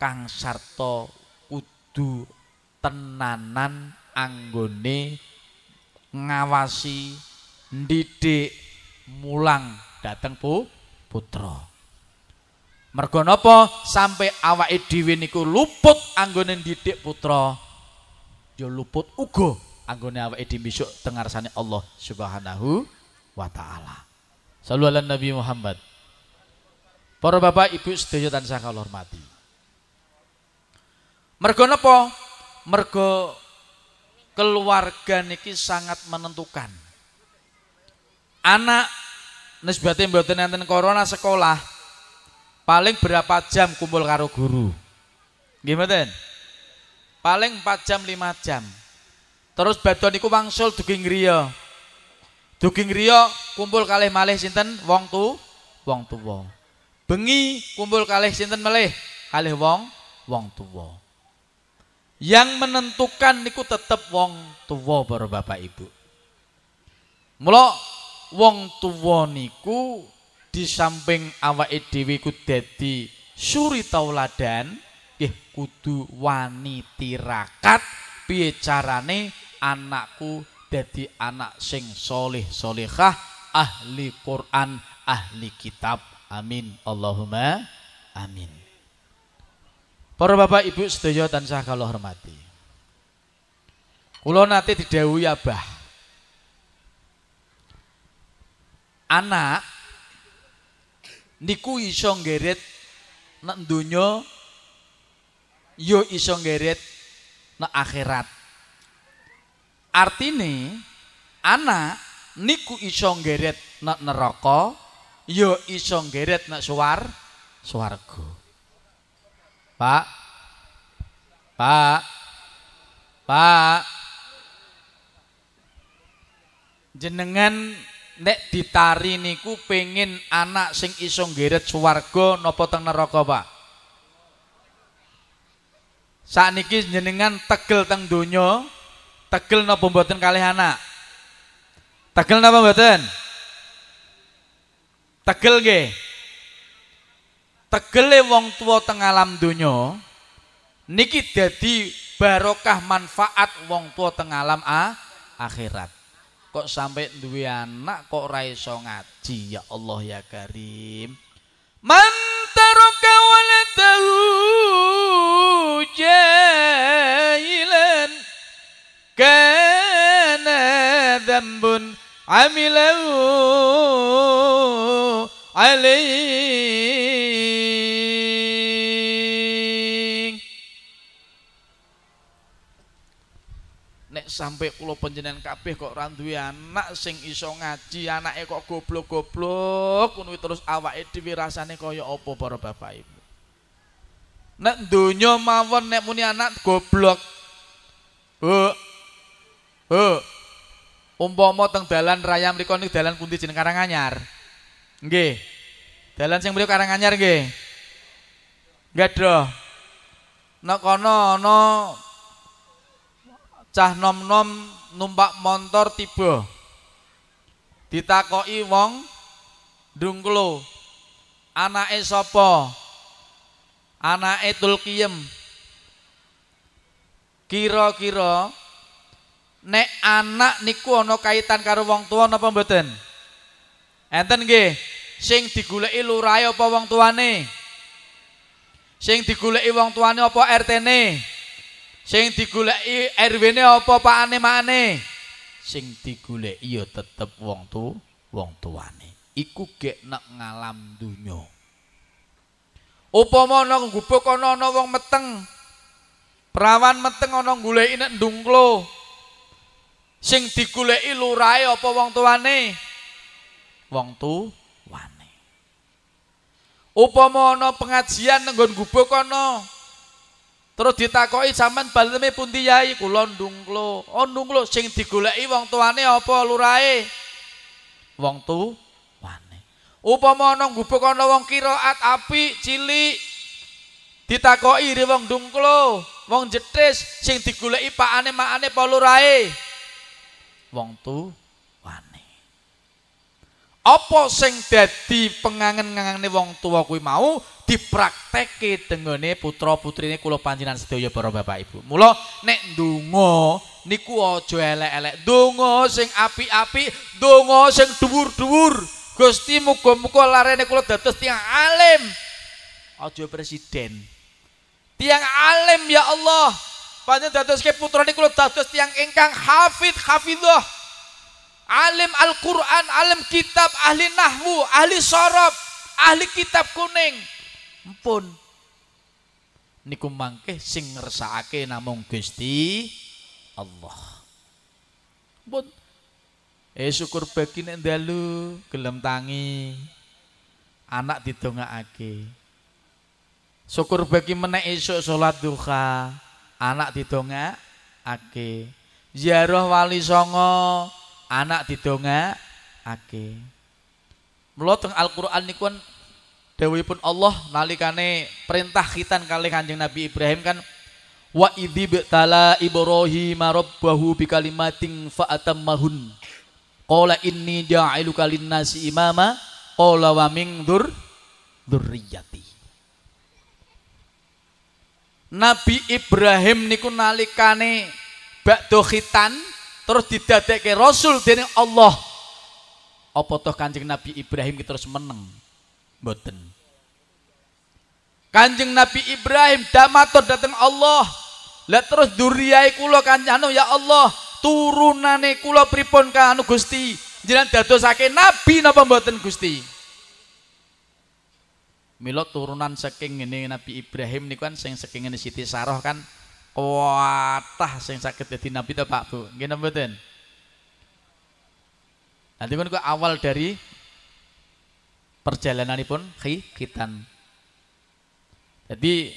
Kang Sarto kudu tenanan anggone ngawasi ndidik mulang dateng Bu Putra. Mergo napa sampai awak dhewe niku luput anggone didik putra. Dia ya luput uga anggone awake dhewe besok tengarsane Allah Subhanahu wa taala. Sallallahu Nabi Muhammad. Para bapak ibu sedaya tansah kula hormati. Mergo napa? Mergo keluarga niki sangat menentukan. Anak nisbatin mboten enten corona sekolah, Paling berapa jam kumpul karo guru? Gimana? Paling 4 jam 5 jam. Terus badan iku wangsul duging rio, Duging rio kumpul kalih malih sinten? Wong tu, wong tuwa. Bengi kumpul kalih sinten malih? Kalih wong wong tuwa. Yang menentukan niku tetep wong tuwa para Bapak Ibu. Mula wong tuwa niku di samping awak dhewe ku dadi suri tauladan eh kudu wani tirakat piye carane anakku dadi anak sing soleh solehah ahli Quran ahli kitab amin Allahumma amin para bapak ibu sedaya tansah kalau hormati kula nate didhawuhi abah anak niku iso ngeret nek donya yo iso ngeret nek akhirat artine anak niku iso ngeret nek neraka yo iso ngeret nek suwar swarga Pak Pak Pak jenengan nek ditari niku pengin anak sing isong nggeret swarga napa teng neraka Pak sakniki jenengan tegel teng dunyo, tegel napa mboten kalih anak tegel napa mboten tegel nggih tegele wong tua teng alam donya niki dadi barokah manfaat wong tua teng alam a akhirat sampai duwe anak kok raiso ngaji ya Allah ya Karim mantaro kawaletahu jahilan kena dambun amilau alaih sampai kula panjenengan kabeh kok ora duwe anak sing iso ngaji, anake kok goblok-goblok, kuwi terus awake dhewe rasane kaya apa para bapak ibu. Nek donya mawon nek muni anak goblok. Bu. Bu. Umpama teng dalan raya mriku niku dalan pundi jeneng Karanganyar? Nggih. Dalan sing mriku Karanganyar nggih. Nggih, Dro. Nek kono ana no. cah nom nom numpak motor tiba ditakoi wong dungklo anake sapa anake tulkiyem kira-kira nek anak niku ana kaitan karo wong tuwa napa mboten enten nggih sing digoleki lurah apa wong tuane sing digoleki wong tuane apa RT-ne sing digoleki RW-ne apa pakane makane sing digoleki ya tetep wong tu wong tuane iku gek nek ngalam donya upama ana gubuk ana wong meteng perawan meteng ana goleki nek ndunglo sing digoleki lurae apa wong tuane wong tu wane upama ana pengajian nenggon gubuk ana Terus ditakoki sampean baleme pundi yai? Kula ndunglo. Oh ndunglo sing digoleki wong tuane apa lurae? Wong tuane. Upama ana gubuk ana wong kiraat apik cilik ditakoki ri wong ndunglo, wong jetis sing digoleki pakane maane, apa lurae? Wong tuane. apa sing dadi pengangen-ngangane wong tuwa kuwi mau dipraktekke dengane putra-putrine kula panjenengan sedaya para bapak ibu. Mula nek ndonga niku aja elek-elek. Ndonga sing apik-apik, ndonga sing dhuwur-dhuwur. Gusti muga-muga larene kula dados tiyang alim. Aja presiden. Tiang alim ya Allah. Panjenengan dadoske putra niku kula dados tiyang ingkang hafid, hafidzah. alim Al-Quran, alim kitab, ahli nahwu, ahli sorob, ahli kitab kuning. pun. Niku mangke sing ngersakake namung Gusti Allah. Ampun. Eh syukur bagi nek dalu gelem tangi. Anak didongaake. Syukur bagi menek esuk salat duha. Anak didongakake. Ziarah wali songo anak didongakake. Mula teng Al-Qur'an kan Dewi pun Allah nalikane perintah khitan kali Kanjeng Nabi Ibrahim kan wa idhi bi'tala Ibrahim rabbahu kalimatin fa'atam mahun Qala inni ja'ilu kalin nasi imama qala wa ming dur durriyati Nabi Ibrahim niku nalikane bakdo khitan terus ke rasul dari Allah. Apa toh Kanjeng Nabi Ibrahim kita terus menang, boten. Kanjeng Nabi Ibrahim damatur datang Allah. lihat terus duriai kula kanjano ya Allah, turunane kula pripon kanu anu, Gusti? Jenengan dadosake nabi napa mboten Gusti? Milo turunan saking ini Nabi Ibrahim nih kan saking ini Siti Sarah kan Kuatah sing sakit jadi nabi ta Pak Bu. Nggih mboten? Nanti kan ku awal dari perjalanan pun, perjalananipun khitan. Jadi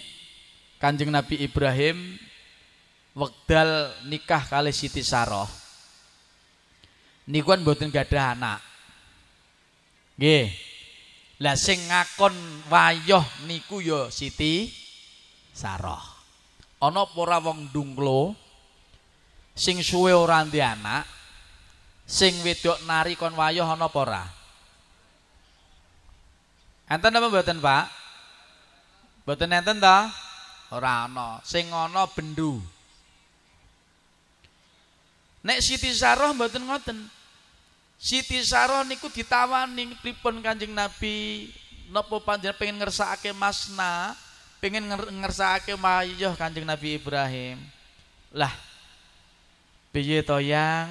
Kanjeng Nabi Ibrahim wekdal nikah kali Siti Saroh. Nikuan mboten gadah anak. Nggih. Lah sing ngakon wayah niku ya Siti Saroh. ana ora wong dunglo sing suwe ora ndi anak sing wedok nari kon wayah ana apa ora enten apa mboten Pak mboten enten ta ora ana sing ana bendu nek Siti Sarah mboten ngoten Siti Sarah niku ditawani pripun Kanjeng Nabi napa panjenengan pengen ngersakake masna pengen ngersake mayuh kanjeng Nabi Ibrahim lah biye toyang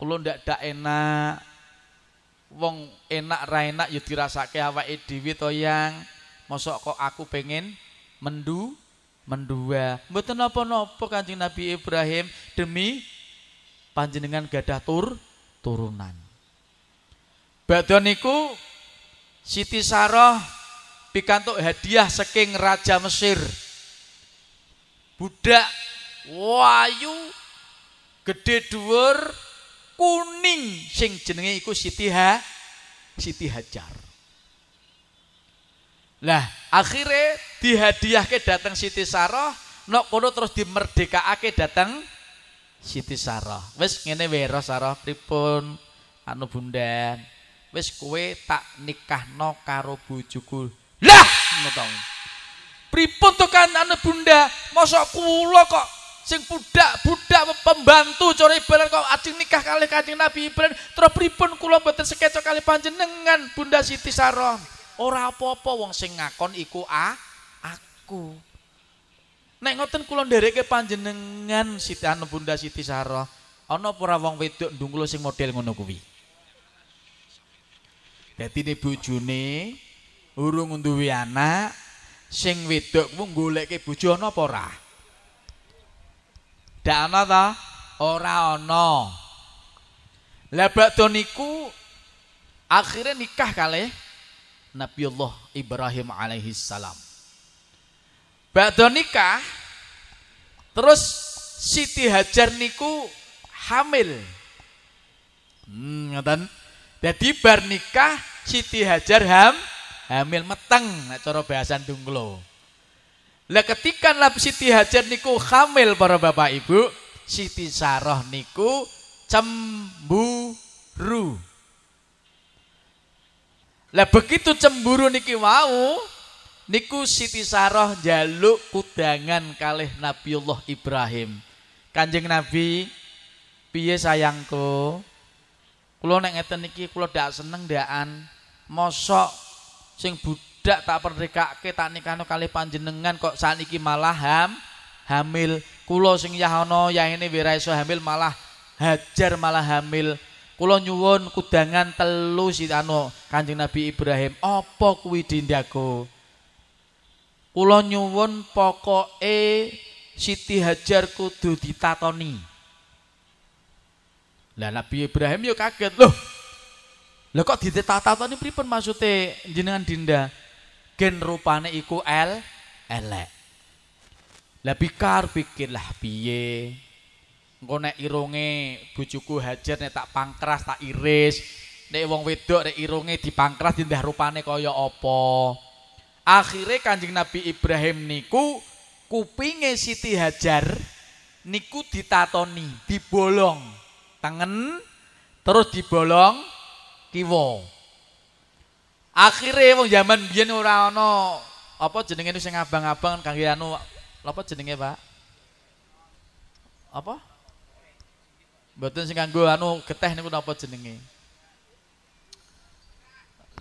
kulo ndak dak enak wong enak ra enak ya dirasake awake dhewe toyang mosok kok aku pengen mendu mendua mboten napa-napa kanjeng Nabi Ibrahim demi panjenengan gadah tur turunan badan niku Siti Sarah pikantuk hadiah saking Raja Mesir. Budak wayu gede dhuwur kuning sing jenenge iku Siti ha, Siti Hajar. Lah, akhire dihadiahke dateng Siti Sarah, nok kono terus dimerdekakake dateng Siti Sarah. Wis ngene wae Ros Sarah pripun anu bunda? Wis kowe tak nikahno karo bojoku lah ngotong pripun tuh kan anak bunda mosok kulo kok sing budak budak pembantu cari ibran kok acing nikah kali kancing nabi ibran terus pripun kulo betul sekeco kali panjenengan bunda siti saron ora apa apa wong sing ngakon iku a aku Nek ngoten kulon dari panjenengan Siti Anu Bunda Siti Saroh apa pura wong wedok dunggulo sing model ngono kuwi Jadi ini urung duwe anak, sing wedok ku goleke bojo ana apa ora? ana ta? Ora ana. Lah bakdo niku akhirnya nikah kalih Nabiullah Ibrahim alaihi salam. Bakdo nikah terus Siti Hajar niku hamil. Hmm, ngoten. Dadi bar nikah Siti Hajar ham hamil meteng nek cara bahasan dunglo. Lah ketika Nabi Siti Hajar niku hamil para Bapak Ibu, Siti Sarah niku cemburu. Lah begitu cemburu niki mau, niku Siti Sarah jaluk kudangan kalih Nabiullah Ibrahim. Kanjeng Nabi, piye sayangku? Kalau nek ngeten niki kula dak seneng dakan mosok sing budak tak perdekake tak nikahno kali panjenengan kok saniki malah hamil kulo sing yahono ya ini iso hamil malah hajar malah hamil kulo nyuwun kudangan telu si anu kanjeng nabi ibrahim Apa kuwi dindaku kulo nyuwun pokoke Siti Hajar kudu ditatoni. Lah Nabi Ibrahim yo kaget, loh Lah kok ditata-tatane pripun maksude jenengan Dinda? Gen rupane iku L elek. Lah pikar pikirlah piye? Engko nek irunge bojoku hajar nek tak pangkeras tak iris, nek wong wedok nek irunge dipangkeras dindah rupane kaya apa? Akhire Kanjeng Nabi Ibrahim niku kupinge Siti Hajar niku ditatoni, dibolong tengen terus dibolong kiwa. Akhire wong jaman biyen ora ana apa jenenge sing abang-abang kangge anu apa jenenge, Pak? Apa? Mboten sing kanggo anu geteh niku napa jenenge?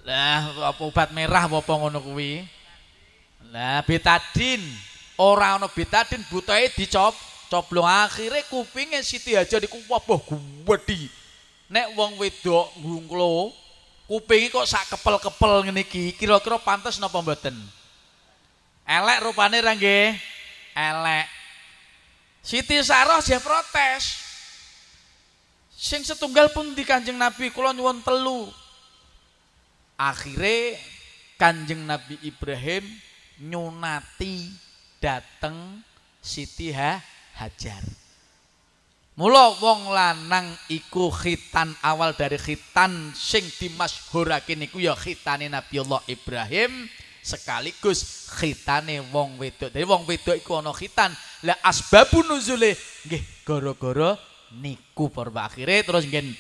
Lah, apa obat merah apa ngono kuwi? Lah, betadin. Ora ana betadin butuhe dicop coblong akhire kupinge Siti Hajar dikuwoboh gwedhi. nek wong wedok ngunglo kupingi kok sak kepel-kepel ngeniki kira-kira pantes napa mboten elek rupane rangge elek Siti Sarah dia protes sing setunggal pun di kanjeng Nabi kula nyuwun telu akhirnya kanjeng Nabi Ibrahim nyunati dateng Siti Hajar Mula wong lanang iku khitan awal dari khitan sing dimasyhurake niku ya khitane Nabi Allah Ibrahim sekaligus khitane wong wedok. Dadi wong wedok iku ana khitan. Lah asbabu nuzule nggih gara-gara niku perwa akhire terus nggih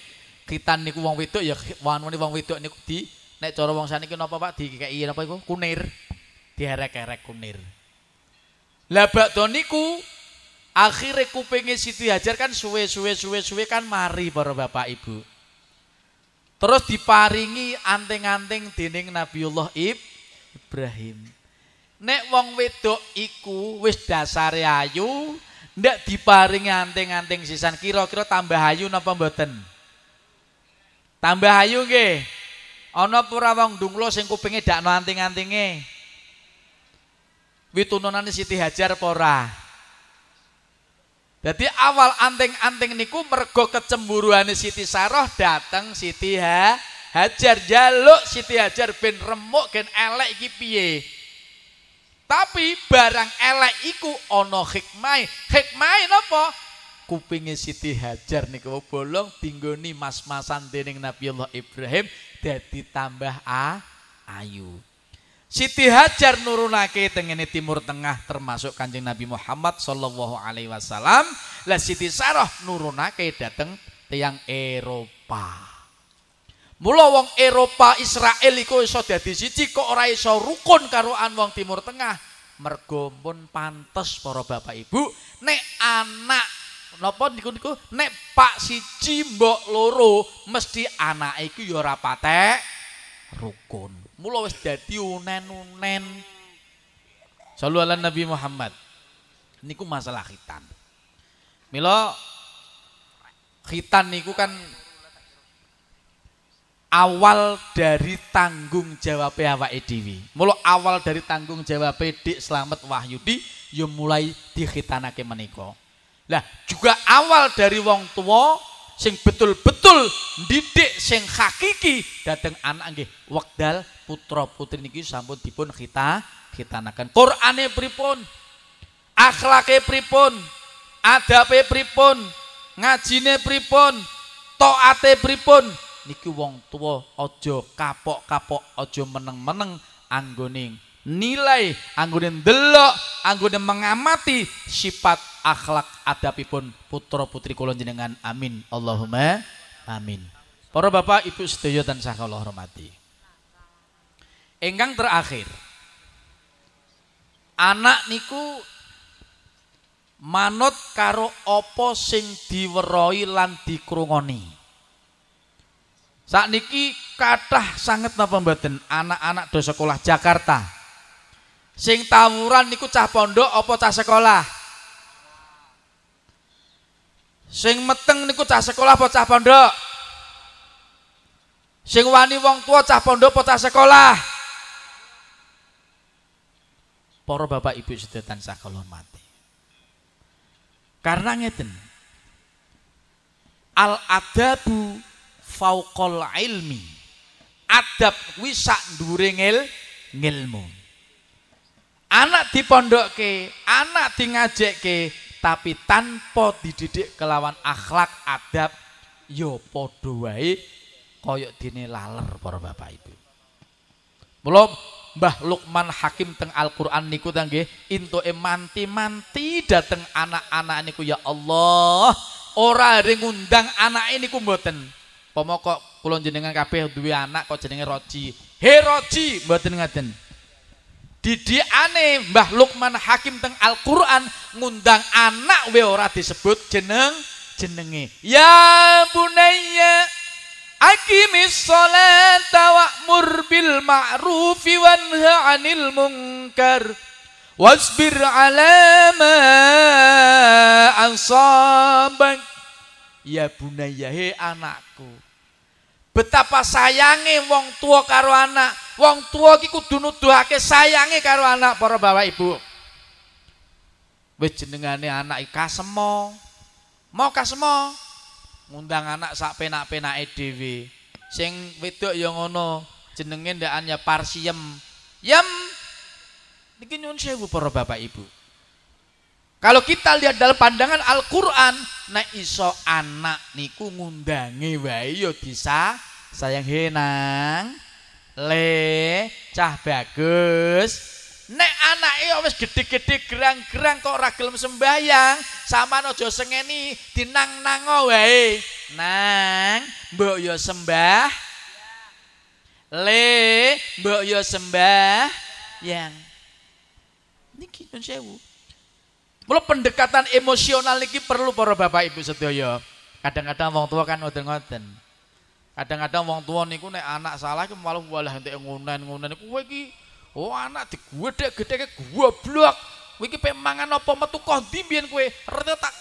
khitan niku wong wedok ya wanune wong wedok niku di nek cara wong saniki napa Pak dikeki napa iku kunir. Diherek-herek kunir. Lah bakdo niku akhirnya kupingnya Siti Hajar kan suwe suwe suwe suwe kan mari para bapak ibu terus diparingi anting-anting dining Nabiullah Ibrahim nek wong wedok iku wis dasare ayu ndak diparingi anting-anting sisan kira-kira tambah ayu napa mboten tambah ayu nggih ana pura wong dunglo sing kupinge dakno anting-antinge witununane Siti Hajar apa Jadi awal anting-anting niku mergo kecemburuan Siti Saroh datang Siti ha, Hajar jaluk Siti Hajar ben remuk gen elek iki piye. Tapi barang elek iku ana hikmahe. Hikmahe napa? Kupinge Siti Hajar niku bolong dinggoni mas-masan dening allah Ibrahim dadi tambah a ayu. Siti Hajar nurunake tengene timur tengah termasuk Kanjeng Nabi Muhammad sallallahu alaihi wasallam lah Siti Sarah nurunake dateng tiyang Eropa. Mula wong Eropa Israel iku iso dadi siji kok ora iso rukun karo wong timur tengah. Mergo pun pantes para bapak ibu nek anak napa niku niku nek pak siji mbok loro mesti anak iku ya ora patek rukun. mula wis dadi unen-unen sallallahu nabi Muhammad niku masalah khitan mila khitan niku kan awal dari tanggung jawab awake dhewe mula awal dari tanggung jawab Dik Slamet Wahyudi ya mulai dikhitanake menika lah juga awal dari wong tua sing betul-betul didik sing hakiki dateng anak nggih wekdal putra putri niki sampun dipun kita kita khitanaken. Qur'ane pripun? akhlaknya pripun? Adabe pripun? Ngajine pripun? toate pripun? Niki wong tua ojo kapok-kapok, ojo meneng-meneng angguning nilai, anggone delok anggone mengamati sifat akhlak adabipun putra putri kula jenengan. Amin. Allahumma amin. Para bapak ibu sedaya dan kula hormati. Ingkang terakhir. Anak niku manut karo apa sing diweroi lan dikrungoni. Sakniki kathah sanget napa mboten anak-anak do sekolah Jakarta. Sing tawuran niku cah pondok apa cah sekolah? Sing meteng niku cah sekolah apa cah pondok? Sing wani wong tua cah pondok apa cah Sekolah. para bapak ibu sedaya tansah kula hormati. Karena ngeten. Al adabu fauqal ilmi. Adab wisak ndure ngil ngilmu. Anak dipondokke, anak ke, tapi tanpa dididik kelawan akhlak adab yo ya padha wae kaya dene laler para bapak ibu. Mula Mbah Lukman Hakim teng Al-Qur'an niku ta nggih intuke manti-manti dateng anak-anak niku ya Allah ora ari ngundang anake niku mboten pomo kok kula jenengan kabeh duwe anak kok jenenge Roji he Roji mboten ngaten didikane Mbah Lukman Hakim teng Al-Qur'an ngundang anak we ora disebut jeneng jenenge ya bunayya Aqimish sholata wa'mur bil ma'rufi wanha 'anil munkar wasbir 'ala ma asabak Ya bunayya anakku Betapa sayange wong tua karo anak wong tua iki kudu nuduhake sayange karo anak para bapak ibu Wis jenengane anak iki kasemo Mau kasemo ngundang anak sak penak-penak EDW sing wedok yang ngono jenengin daannya parsiem yam ini nyun sewu para bapak ibu kalau kita lihat dalam pandangan Al-Quran nek iso anak niku ngundangi wae ya bisa sayang henang le cah bagus Nek anak iya wes gede-gede gerang-gerang kok ragil gelem sembayang, sama nojo sengeni dinang-nango wae. Nang, mbok yo ya sembah. Le, mbok yo ya sembah yang niki nyun sewu. Mula pendekatan emosional niki perlu para Bapak Ibu sedaya. Kadang-kadang wong tua kan ngoten-ngoten. Kadang-kadang wong tua niku nek anak salah iku malah walah entek ngunen-ngunen kowe iki Oh anak digedhe gede ke gue blok, Wiki pemangan apa metu kok ndi mbiyen kowe? mau tak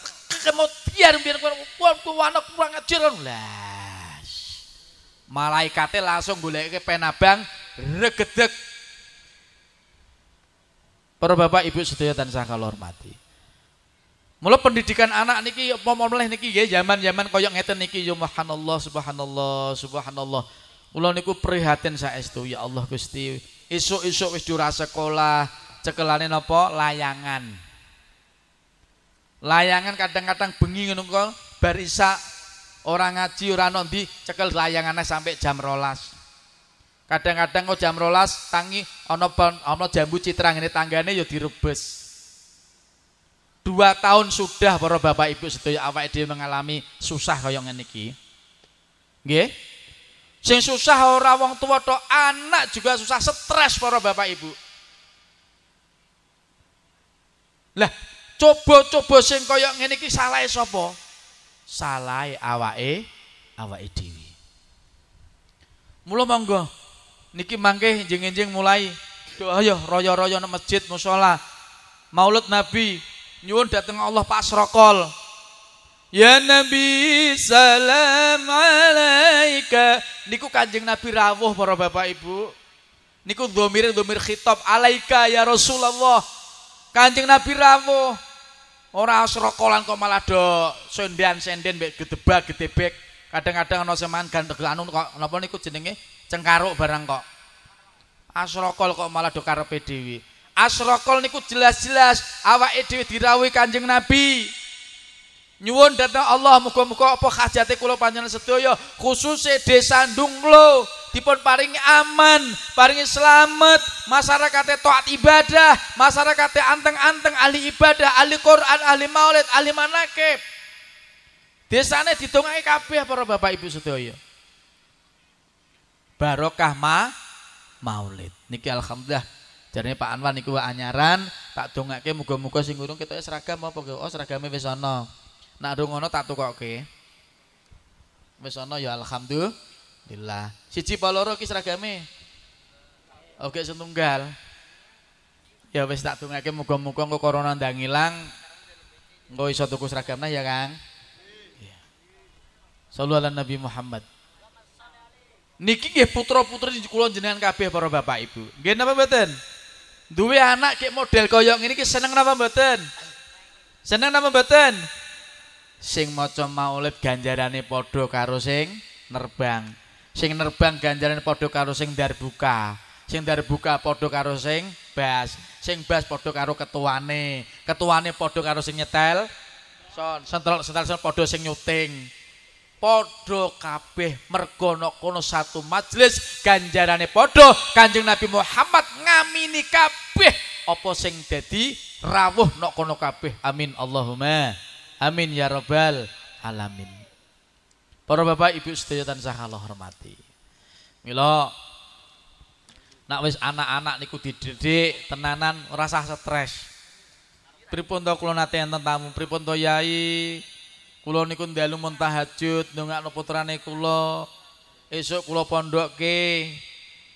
kemudian kue kowe kowe anak kurang ajar. Lah. Malaikatnya langsung ke penabang regedek. Para bapak ibu sedaya dan kula hormati. Mula pendidikan anak niki apa mulih niki ya zaman-zaman koyok ngeten niki ya subhanallah subhanallah subhanallah. Ulang niku prihatin saya itu ya Allah Gusti isu-isu wis durah sekolah, cekelane napa? Layangan. Layangan kadang-kadang bengi ngono kok bar orang ngaji ora cekel layangannya sampai jam rolas. Kadang-kadang kok jam rolas tangi ana ono jambu citra ngene tanggane ya direbes. Dua tahun sudah para bapak ibu setuju awake dhewe mengalami susah kaya ngene iki. Nggih? sing susah ora wong tua to anak juga susah stres para bapak ibu lah coba-coba sing kaya ngene iki salah sapa salah awake awake dhewe mula monggo niki mangke jeng mulai Ayo, yo royo-royo nang masjid musala Maulid nabi nyuwun dateng Allah pas rokol Ya Nabi salam alaika niku Kanjeng Nabi rawuh para Bapak Ibu niku dhomire dhomir khitab alaika ya Rasulullah Kanjeng Nabi rawuh ora srokolan kok malah do sendian senden mek gedebak getebek. kadang-kadang ana seman gandeg anu kok napa niku jenenge cengkaruk barang kok asrokol kok malah do karepe dhewe asrokol niku jelas-jelas awake dhewe dirawuhi Kanjeng Nabi Nyuwun datang Allah muka-muka apa khajati kula Panjang sedaya khususnya desa Dunglo dipun paringi aman, paringi selamat, masyarakatnya taat ibadah, masyarakatnya anteng-anteng ahli ibadah, ahli Quran, ahli maulid, ahli manakib. Desane ditungake kabeh para Bapak Ibu sedaya. Barokah ma maulid. Niki alhamdulillah Jarane Pak Anwar niku anyaran, tak dongake muga-muga singgurung kita seragam apa oh seragamnya wis ana. Nak dong ngono tak tukok Wis ana ya alhamdulillah. Siji apa loro ki seragame? Oke setunggal. Ya wis tak dongake muga-muga engko corona ndang ilang. Engko iso tuku seragamna ya, Kang. Iya. Sallu ala Nabi Muhammad. Niki nggih putra-putri kula jenengan kabeh para bapak ibu. Nggih napa mboten? Duwe anak kayak model koyok ini seneng napa mboten? Seneng napa mboten? sing maca maulid ganjarane padha karo sing nerbang sing nerbang ganjarane padha karo sing darbuka sing darbuka padha karo sing bas sing bas padha karo ketuane ketuane padha karo sing nyetel son sentral sentral padha sing nyuting padha kabeh mergo mergono kono satu majelis ganjarane padha Kanjeng Nabi Muhammad ngamini kabeh apa sing dadi rawuh nok kono kabeh amin Allahumma Amin ya Rabbal Alamin. Para bapak ibu sedaya tansah kula hormati. Mila nak wis anak-anak niku dididik tenanan ora usah stres. Pripun to kula nate enten tamu, pripun to yai kula niku dalu men tahajud ndongakno putrane kula. Esuk kula pondokke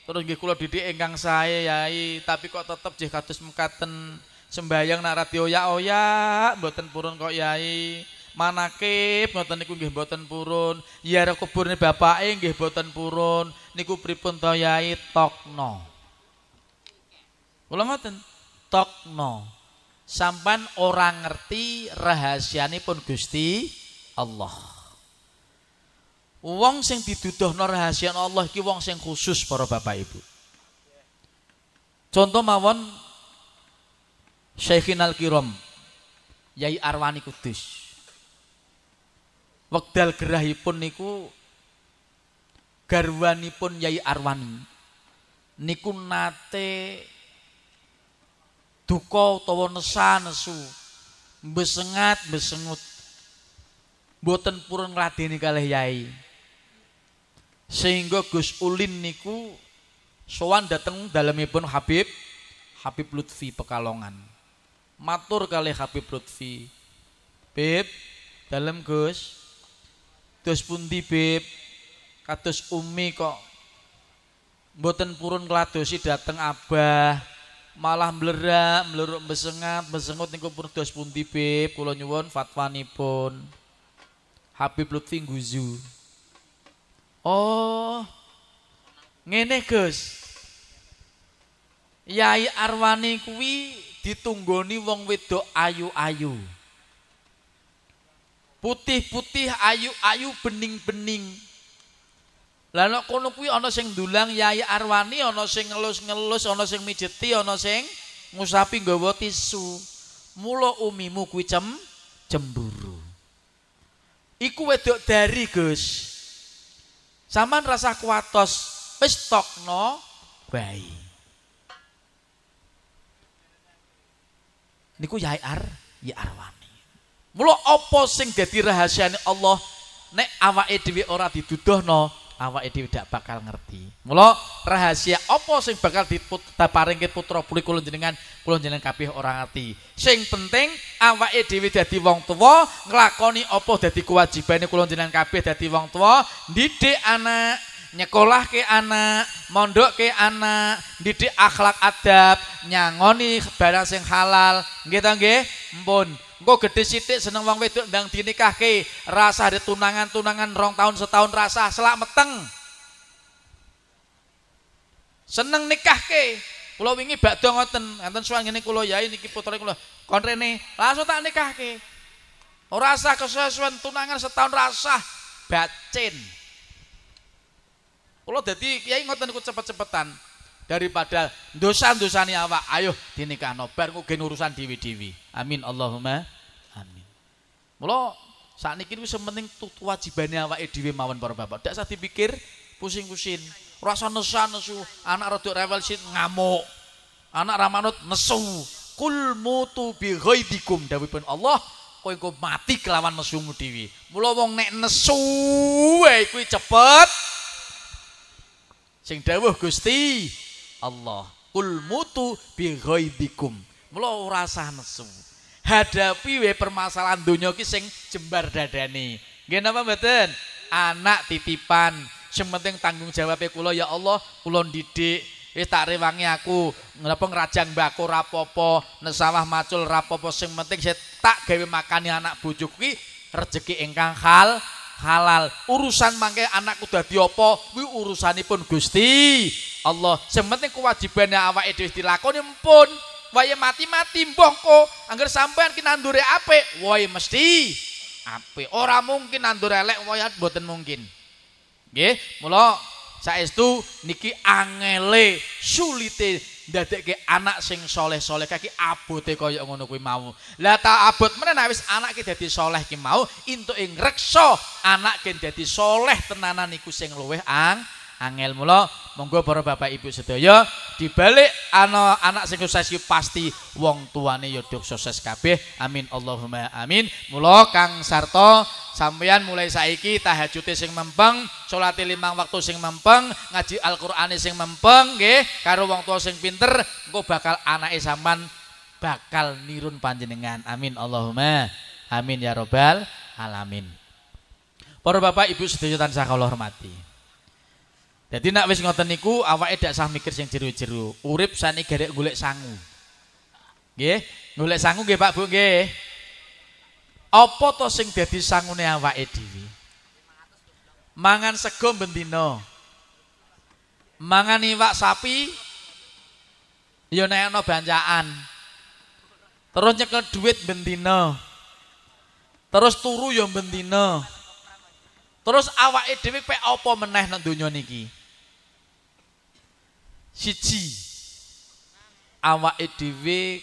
terus nggih kula didik ingkang sae yai tapi kok tetep jih kados mekaten Sembayang nak rati oyak-oyak mboten purun kok Yai. Manakib buatan niku nggih mboten purun. ya kuburne bapake nggih mboten purun. Niku pripun to Yai Tokno. Kula ngoten, Tokno. Sampan orang ngerti rahasia pun Gusti Allah. Wong sing diduduhno rahasia Allah iki wong sing khusus para bapak ibu. Contoh mawon Syekhinal Kiram Yai Arwani Kudus Wekdal gerahipun niku garwanipun Yai Arwani niku nate duka utawa nesu besengat besengut boten purun ngladeni kalih Yai sehingga Gus Ulin niku sowan dateng dalemipun Habib Habib Lutfi Pekalongan matur kali Habib Lutfi Bib dalam Gus dos pundi Bib kados umi kok mboten purun keladosi dateng abah malah melerak, meluruk mesengat. Mesengut niku pun dos pundi bib, kula nyuwun fatwanipun. Habib Lutfi Guzu. Oh. Ngene, Gus. Yai Arwani kuwi ditunggoni wong wedok ayu-ayu putih-putih ayu-ayu bening-bening lalu kono kuwi ana sing dulang yai arwani ana sing ngelus-ngelus ana sing mijeti ana sing ngusapi nggawa tisu Mula umimu kuwi cem cemburu iku wedok dari Gus Saman rasa kuatos wis tokno baik niku ya ar ya arwani mulo opo sing dadi rahasiane Allah nek awake dhewe ora didudohno awake dhewe dak bakal ngerti Mula, rahasia apa sing bakal diparingke putra puli kula jenengan kula jenengan kabeh ora ngerti sing penting awake dhewe dadi wong tuwa nglakoni apa dadi kewajibane kula jenengan kabeh dadi wong tuwa didik anak nyekolah ke anak, mondok ke anak, didik akhlak adab, nyangoni barang sing halal, gitu nggih, mpun. Engko gede sithik seneng wong wedok ndang dinikahke, Rasah ditunangan tunangan rong tahun setahun rasah selak meteng. Seneng nikahke. Kula wingi badhe ngoten, ngoten suwan ngene kula yai niki putra kula. Kon rene, langsung tak nikahke. Ora usah kesuwen tunangan setahun rasah bacin. Kalau jadi kiai ngotot niku cepet-cepetan daripada dosa-dosa ni awak. Ayo dinikah nobar ngugen urusan diwi-diwi. Amin Allahumma. Amin. Mula saat ini itu sementing tutu wajibannya awak edwi mawon para bapak. Tak saya dipikir pusing-pusing. Rasa nesu nesu. Anak rodo rebel sih ngamuk. Anak ramanut nesu. Kul mutu bi ghaidikum dawuh pun Allah kowe mati kelawan nesumu dhewe. Mula wong nek nesu kuwi cepet sing dawuh Gusti Allah kul mutu bi ghaibikum mulo ora usah nesu hadapi we permasalahan donya ki sing jembar dadane nggih napa mboten anak titipan sementing tanggung jawabe kula ya Allah kula didik wis tak rewangi aku ngapa ngrajang mbako rapopo nesawah macul rapopo sing penting saya tak gawe makani anak bojoku ki rezeki ingkang hal halal urusan mangke anakku dadi apa kuwi urusanipun Gusti Allah sementing kewajibane awake dhewe dilakoni mpun wae mati-mati mbok kok anggere sampean ki nandure apik wae mesti apik ora mungkin nandure elek wae boten mungkin nggih mula saestu niki angele sulite ndadekke anak sing saleh-saleh kaki abote kaya ngono kuwi mau. Lah ta abot menen wis anake dadi saleh ki mau entuk ing reksa anake dadi saleh tenanan iku sing luweh ang angel mula monggo para bapak ibu sedaya dibalik ana anak sing sukses pasti wong tuane ya sukses kabeh amin Allahumma amin mula Kang Sarto sampeyan mulai saiki tahajud sing mempeng salat limang waktu sing mempeng ngaji Al-Qur'an sing mempeng nggih karo wong tuwa sing pinter engko bakal anake sampean bakal nirun panjenengan amin Allahumma amin ya robbal alamin Para bapak ibu sedaya tansah kula hormati Jadi nak wis ngoten niku awake dak sah mikir sing jero-jero. Urip sani garek golek sangu. Nggih, golek sangu nggih Pak Bu nggih. Apa to sing dadi sangune awake dhewe? Mangan sego ben Mangan iwak sapi ya nek ana banjakan. Terus nyekel dhuwit ben dina. Terus turu ya ben Terus awak dhewe pek apa meneh nang donya niki? Siji. Awake dhewe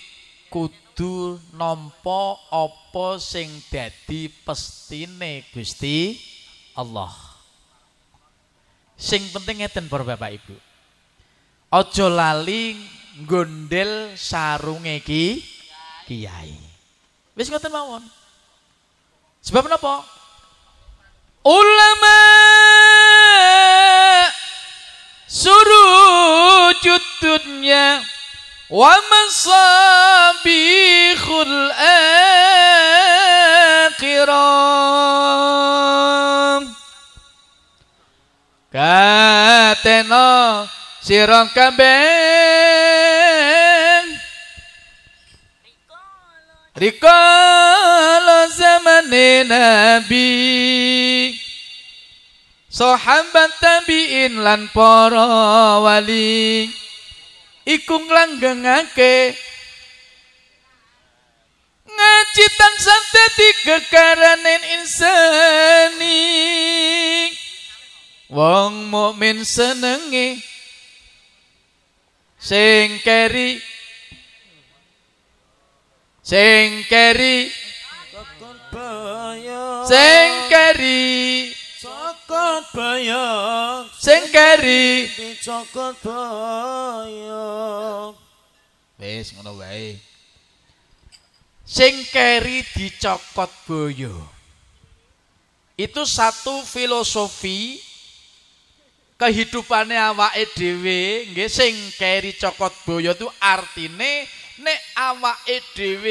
kudu nampa apa sing dadi pestine Gusti Allah. Sing penting ngeten para Bapak Ibu. Aja lali gondel sarunge iki kiai. Wis ngoten mawon. Sebab napa? ulama suruh dunya wa masabihul akhirah katena sira kabeh rikala زمن نبي صحابة تبيين لان پارا ولي ikung langgengake ngaji tansah dadi kekaranen insani wong mukmin senenge sing keri sing keri bayo sing keri cokot bayo sing keri dicokot bayo wis ngono wae sing keri dicokot bayo itu satu filosofi kehidupannya awak edw nggih sing keri cokot boyo itu artine nek awak edw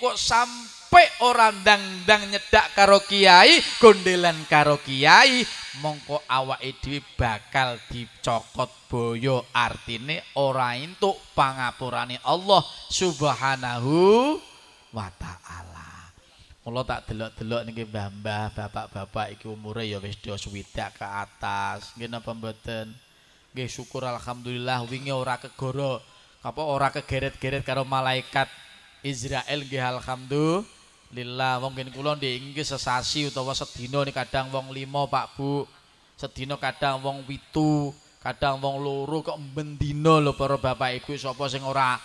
kok sampai apik ora ndang-ndang nyedak karo kiai, gondelan karo kiai, mongko awake dhewe bakal dicokot boyo artine ora entuk pangapurane Allah Subhanahu wa taala. Mula tak delok-delok niki Mbah-mbah, bapak-bapak iki umure ya wis dhewe swidak ke atas. Nggih napa mboten? Nggih syukur alhamdulillah wingi ora kegoro apa ora kegeret-geret karo malaikat Israel nggih alhamdulillah Lillah mungkin kula ndek sesasi utawa sedina ni kadang wong lima Pak Bu. Sedina kadang wong pitu, kadang wong loro kok mbendina lho para bapak ibu sapa sing ora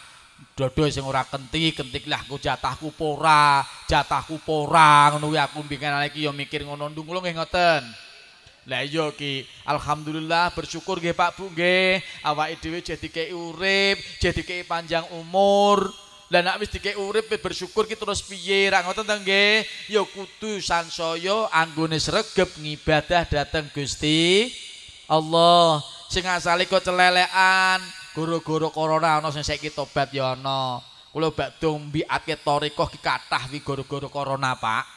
dodo sing ora kenti, kentiklah jatahku pora, jatahku pora ngono kuwi aku mbingen iki ya mikir ngono ndung kula ngoten. Lah iya ki, alhamdulillah bersyukur nggih Pak Bu nggih, awake dhewe jadi kei urip, jadi kei panjang umur. Lah nek wis dikek urip bersyukur ki terus piye? Ra ngoten to nggih? Ya kudu sansaya anggone sregep ngibadah dhateng Gusti Allah. Sing asale kok celelekan, goro-goro corona ana sing saiki tobat ya ana. Kula badhe mbiatke tarekah ki kathah wi goro-goro corona, Pak.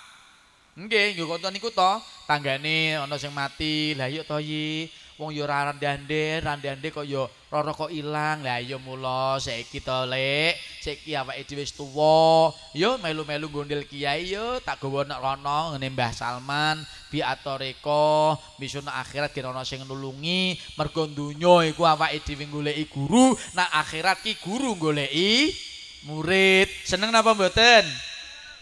Nggih, nggih kok to niku to, tanggane ana sing mati. Lah yuk to iki. wong yo ra randande randande kok yo roro kok ilang lah yo mulo saiki to lek saiki awake dhewe tuwa yo melu-melu gondel kiai yo tak gowo nek rono ngene Mbah Salman bi atoreko misun akhirat ki rono sing nulungi mergo dunyo iku awake dhewe goleki guru nah akhirat ki guru goleki murid seneng napa mboten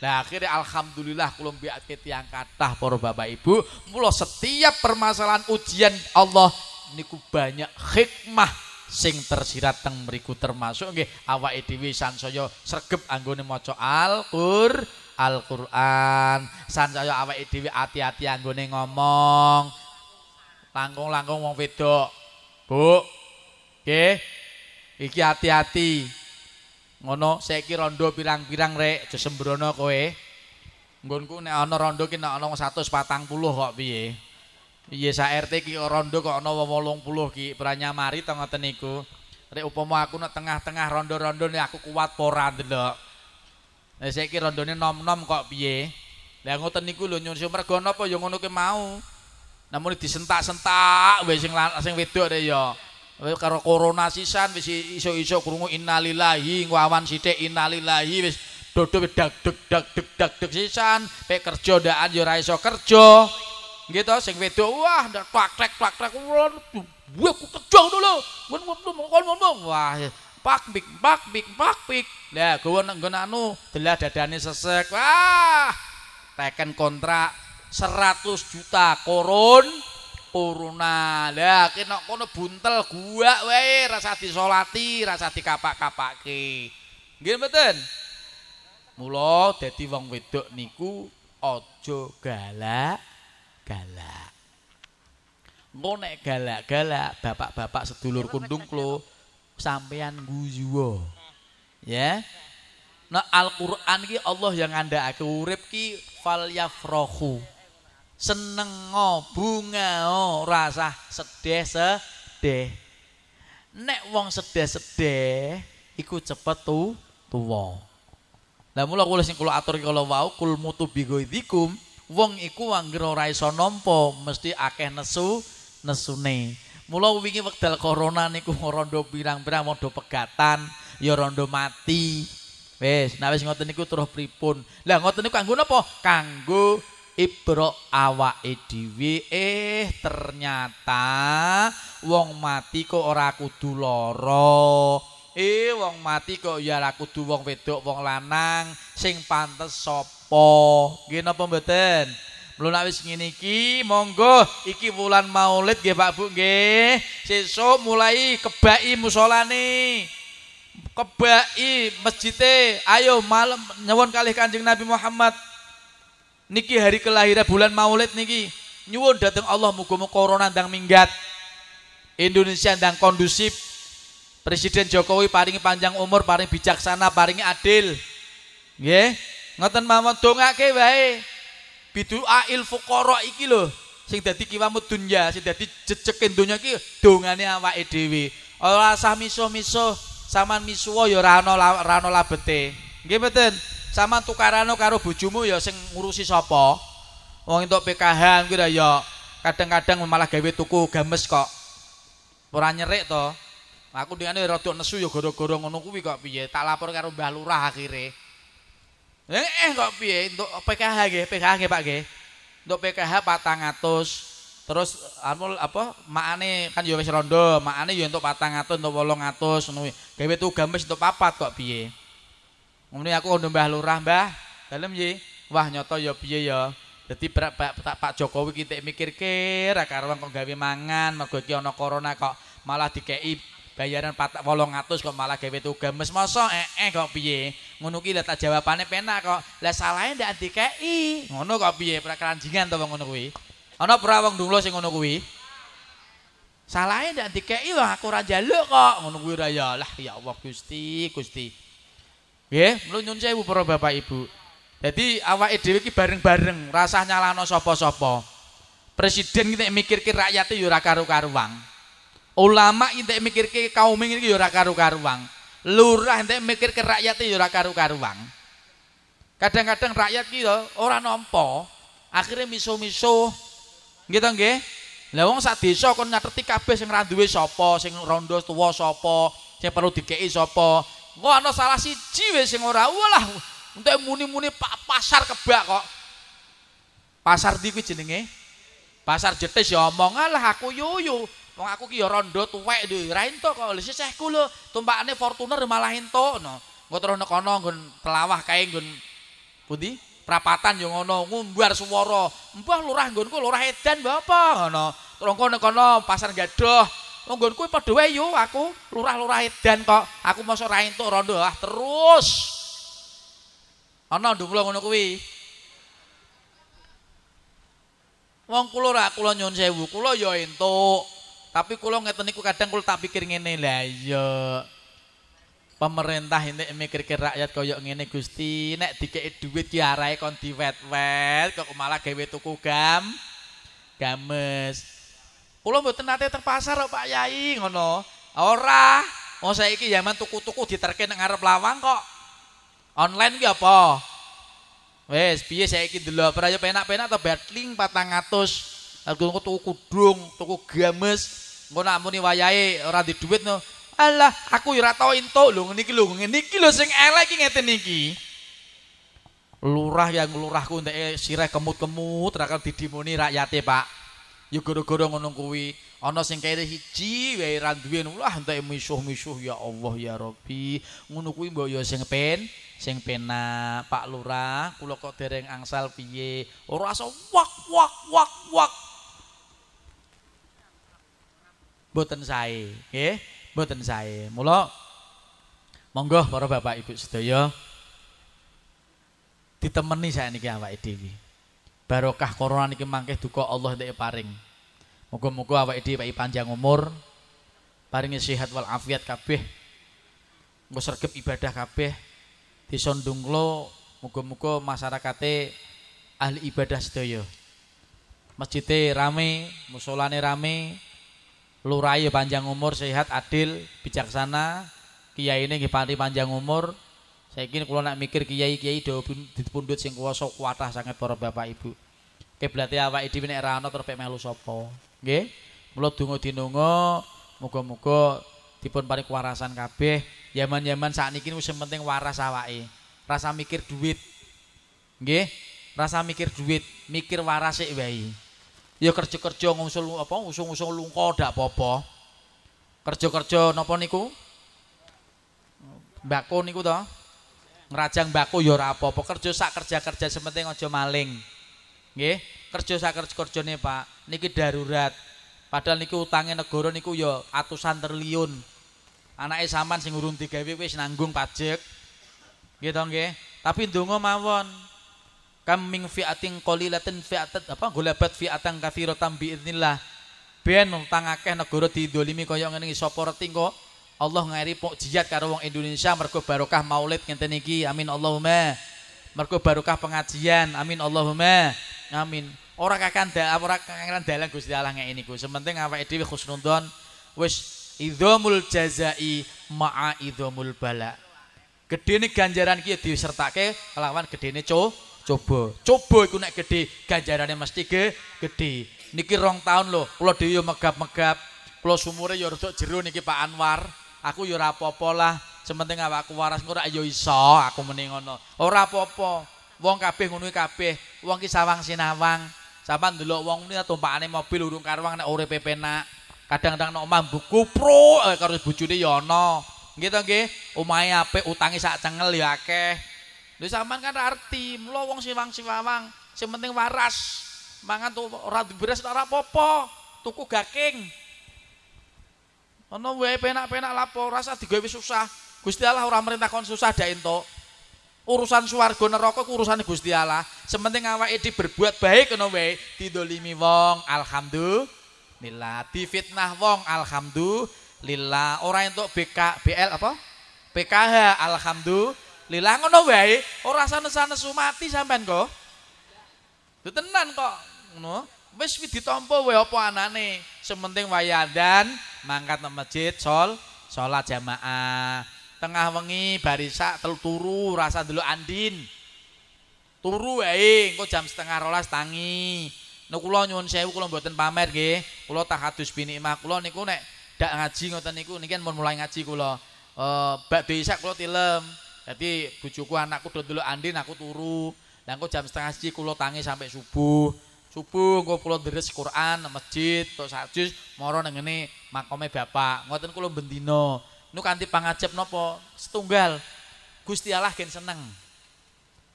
Nah akhirnya Alhamdulillah kulum biatkit yang katah poro bapak ibu. Mula setiap permasalahan ujian Allah niku banyak hikmah sing tersirat teng mriku termasuk nggih awake dhewe sansaya sregep anggone maca Al-Qur'an -Qur, Al sansaya awake dhewe ati-ati anggone ngomong langkung-langkung wong wedok Bu nggih iki ati-ati ngono seki rondo pirang-pirang rek sembrono kowe nggonku nek ana rondo ki nek ana 140 kok piye piye sa RT ki rondo kok ana 80 ki pranyamari ta ngoten niku rek upama aku nek tengah-tengah rondo-rondo nek aku kuat ora ndelok nek seki rondone nom-nom kok piye lah ngoten niku lho nyun mergo napa ya ngono ki mau namun disentak-sentak wis sing sing wedok rek ya Eh, karo corona sisan wis iso-iso krungu innalillahi ngawan sithik innalillahi wis dodo dag deg deg deg dag deg sisan pe kerja ndaan yo ora iso kerja nggih to sing wedok wah ndak kwaklek kwaklek gue ku kerja ngono lho mun mun wah pak bik pak bik pak bik lah gue nek nggon anu delah dadane sesek wah teken kontrak 100 juta korona Al-Qur'an. lah kena kono buntel gua wae rasa disolati, rasa dikapak-kapake. Nggih mboten? Mula dadi wong wedok niku aja galak-galak. Engko nek galak-galak, bapak-bapak sedulur kundung klo sampean guyuwa. Ya. Nah, Al-Qur'an ki Allah yang ngandhakake urip ki falyafrahu. seneng o bunga o rasa sedih sedih nek wong sedih sedih iku cepet tu tuwo lah mula kula sing kula atur kula wau kul mutu bigoidikum wong iku anggere ora iso nampa mesti akeh nesu nesune mula wingi wekdal corona niku (laughs) rondo pirang-pirang rondo pegatan ya rondo mati wis nah wis ngoten niku terus pripun lah ngoten niku kanggo napa kanggo Ibro awak edwe eh ternyata wong mati kok ora kudu loro eh wong mati kok ya ora kudu wong wedok wong lanang sing pantes sopo gini pembeten belum habis ngini ki monggo iki bulan maulid gih pak bu gih sesok mulai kebai musola nih kebai masjid ayo malam nyewon kalih kanjeng nabi muhammad niki hari kelahiran bulan maulid niki nyuwun dateng Allah mugumu corona dan minggat Indonesia dan kondusif Presiden Jokowi paringi panjang umur paringi bijaksana paringi adil ya ngoten mawon dongake wae bidu'a il fuqara iki lho sing dadi kiwamu dunya sing dadi jejekin dunya iki dongane awake dhewe ora usah miso-miso saman misuwa ya ra ana ra ana labete nggih mboten sama tukarano karo bujumu ya sing ngurusi sopo wong untuk PKH kira ya kadang-kadang malah gawe tuku gemes kok ora nyerik to aku dengan ini rotok nesu ya gara-gara ngono kuwi kok piye tak lapor karo mbah lurah akhire eh, eh kok piye untuk PKH nggih PKH nggih Pak nggih untuk PKH 400 terus anu apa maane kan ya wis rondo maane ya untuk 400 untuk 800 ngono gawe tuku gemes untuk papat kok piye Mrene aku kandha Mbah Lurah, Mbah. Dalem nggih. Wah nyoto ya piye ya. Dadi Pak Jokowi kitik mikirke ra ah, karo kok gawe mangan, mergo iki ana corona kok malah dikeki bayaran 800 kok malah gawe tugas. Masa eh, eh kok piye? Ngono ki lha tak jawabane penak kok. Lah salahe ndak dikeki. Ngono kok piye prakranjingan to ngono kuwi? Ana ora wong dunglo sing ngono kuwi? Salahe ndak dikeki wong aku ora njaluk kok. Ngono kuwi ra ya. Lah ya Allah Gusti, Gusti. Nggih, mlunyun sewu para Bapak Ibu. Jadi awake dhewe iki bareng-bareng rasah nyalano sapa-sapa. Presiden iki nek mikirke rakyate ya ora karo-karuan. Ulama iki nek mikirke kaum iki ya ora karo-karuan. Lurah nek mikirke rakyate ya ora karo-karuan. Kadang-kadang rakyat iki ya ora nampa, akhire misuh miso Gitu nggih. Lah wong sak desa kon nyatheti kabeh sing ra duwe sapa, sing randha tuwa sapa, sing perlu dikeki sapa, Kok ana salah siji wis sing ora walah. Untuk muni-muni pasar kebak kok. Pasar di kuwi jenenge? Pasar jetis ya omong alah aku yoyo. Wong aku ki ya rondo tuwek lho, ra entuk kok. Lah sesehku lho, tumpakane Fortuner malah entuk no. Engko terus nek ana nggon telawah kae nggon pundi? Prapatan yo ngono ngumbar swara. Mbah lurah nggonku lurah edan mbah apa ngono. Terus kono pasar gadoh Monggon kuwi padha wae yu, aku lurah-lurah edan kok. Aku mosok ra entuk rondo ah terus. Ana ndumlo ngono kuwi. Wong kula rak kula nyuwun sewu, kula yo entuk. Tapi kula ngeten niku kadang kula tak pikir ngene lah, iya. Pemerintah ini mikir-mikir rakyat koyok ngene Gusti, nek dikeki duit ki arahe kon diwet-wet kok malah gawe tuku gam. Games. Kula mboten nate terpasar kok Pak Yai ngono. Ah, ora. Wong saiki zaman tuku-tuku diterke nang ngarep lawang kok. Online ki apa? Wes, piye saiki ndelok apa ya penak-penak to bad link 400. Aku tuku kudung, tuku games. Ngono amune wayahe ora di duit no. Alah, aku ora tau entuk lho ngene iki lho, ngene iki lho sing elek iki ngeten iki. Lurah yang lurahku ndek sirah kemut-kemut ra kan didimoni rakyate, Pak. ya gara-gara ngono kuwi ana sing kaya siji wae ra duwe ulah entek misuh-misuh ya Allah ya Rabbi ngono kuwi mbok ya sing pen sing pena Pak Lurah kula kok dereng angsal piye ora asa wak wak wak wak boten sae nggih boten sae mula monggo para bapak ibu sedaya Ditemeni saya niki awake dhewe barokah corona ini mangke duka Allah ndek paring. Moga-moga awak ini baik panjang umur, paringi sehat wal afiat kabeh. Moga sergap ibadah kabeh. Desa lo, moga-moga masyarakate ahli ibadah sedaya. Masjidnya rame, musolane rame, lurai panjang umur, sehat, adil, bijaksana, kiai ini panjang umur, saya kira kalau nak mikir kiai kiai do pun dipundut sing kuwaso kuatah sangat para bapak ibu kebelati apa ini menek rano terpek melu sopo oke mulut dungu dinungu muka muka dipun paling warasan kabeh yaman yaman saat ini usah penting waras awake rasa mikir duit oke rasa mikir duit mikir waras sih bayi ya kerja kerja ngusul apa ngusul ngusul lungko dak popo kerja kerja nopo niku Bako niku toh ngerajang mbakku apa, rapopo kerja sak kerja kerja sementing ojo maling nggih kerja sak kerja kerja pak niki darurat padahal niki utangnya negara niku ya atusan triliun anak saman sing urung tiga wis nanggung pajak gitu nggih tapi dungo mawon kaming fiatin kolilatin fiatat apa gulebat fiatang kafirotam biidnillah ben utang akeh negara didolimi koyok ngene sopor kok Allah ngairi mukjizat karo wong Indonesia mergo barokah Maulid ngenten iki. Amin Allahumma. Mergo barokah pengajian. Amin Allahumma. Amin. Ora kakan da ora kakan dalan Gusti Allah ngene niku. Sementing awake dhewe khusnudon wis idzamul jazai ma'a idzamul bala. Gede ini ganjaran kita disertake lawan gede ini co coba coba iku nek gede ganjarannya mesti ke gede niki rong tahun loh kalau dia megap megap kalau sumure yo rodok jeru niki Pak Anwar aku yo ora apa-apa lah, sementing awakku waras ora yo iso aku muni ngono. Ora apa Wong kabeh ngono kabeh, wong ki sawang sinawang. Sampeyan ndelok wong ni tumpakane mobil urung karwang nek urip penak. Kadang-kadang nek omah buku pro eh, karo bojone yo ana. Nggih to nggih, omahe apik utange sak cengel ya akeh. Lha sampean kan arti mlo wong siwang siwawang, sing penting waras. Mangan tuh ora diberes ora apa-apa. Tuku gaking, ana wae penak-penak lapor rasa digawe susah Gusti Allah ora merintahkan susah dak entuk urusan swarga neraka ku Gusti Allah sementing awake di berbuat baik ngono wae didolimi wong alhamdulillah difitnah wong alhamdulillah ora entuk BK BL apa PKH alhamdulillah ngono wae ora sanes-sanes mati sampean kok Tenan kok ngono wis ditampa wae apa anane sementing wayandan mangkat nang masjid sol salat jamaah tengah wengi barisak tel rasa delok andin turu wae engko jam setengah rolas tangi nek kula nyuwun sewu kula mboten pamer nggih kula tak hadus binikmah kula niku nek dak ngaji ngoten niku niki mun ngaji kula eh badhe kula tilem dadi bojoku anakku delok andin aku turu lha engko jam setengah siji kula tangi sampai subuh subuh engko kula deres Quran masjid to sajus moro nang ngene makome bapak ngoten kula bendina niku kanthi pangajep napa setunggal Gusti Allah gen seneng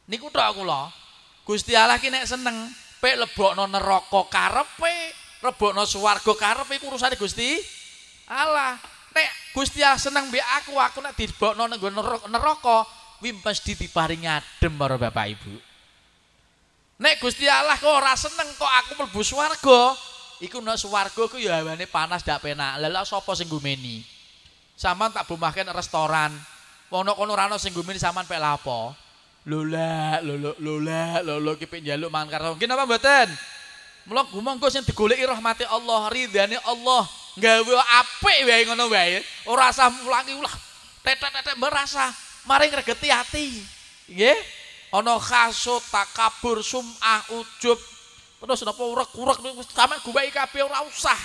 niku tok kula Gusti Allah ki nek seneng pek lebokno neraka karepe lebokno swarga karepe iku urusane Gusti Allah nek Gusti Allah seneng mbek aku aku nek dibokno nang neraka wimpes diparingi adem karo bapak ibu Nek Gusti Allah kok ora seneng kok aku mlebu swarga. Iku nek swarga ku ya hawane panas dak penak. Lha lha sapa sing gumeni? Saman tak bomahke restoran. Wono kono ora ana sing gumeni sampean pek lapo. Lola, lolo, lola, lolo, kipik jaluk mangkar. Mungkin apa mboten? Mula gumongko sing digoleki rahmati Allah, ridhani Allah. Gawe apik wae ngono wae. Ora usah mulangi ulah. Tetek-tetek merasa maring regeti ati. Nggih? ana khasut takabur sum'ah ujub terus napa urek-urek sampe gubai kabeh ora usah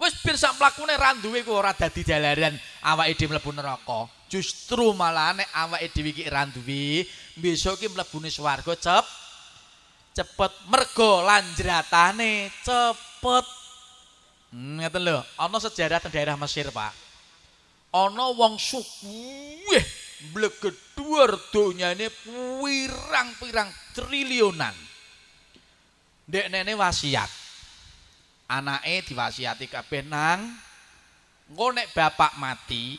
wis bir sak mlakune ra duwe ku ora dadi dalaran awake dhewe mlebu neraka justru malah nek awake dhewe iki ra duwe besok iki mlebune swarga cep cepet mergo lanjratane cepet ngeten lho ana sejarah daerah Mesir Pak ana wong suku blegedhuwur donyane pirang-pirang triliunan. Ndek nene wasiat. Anake diwasiati kabeh nang engko nek bapak mati,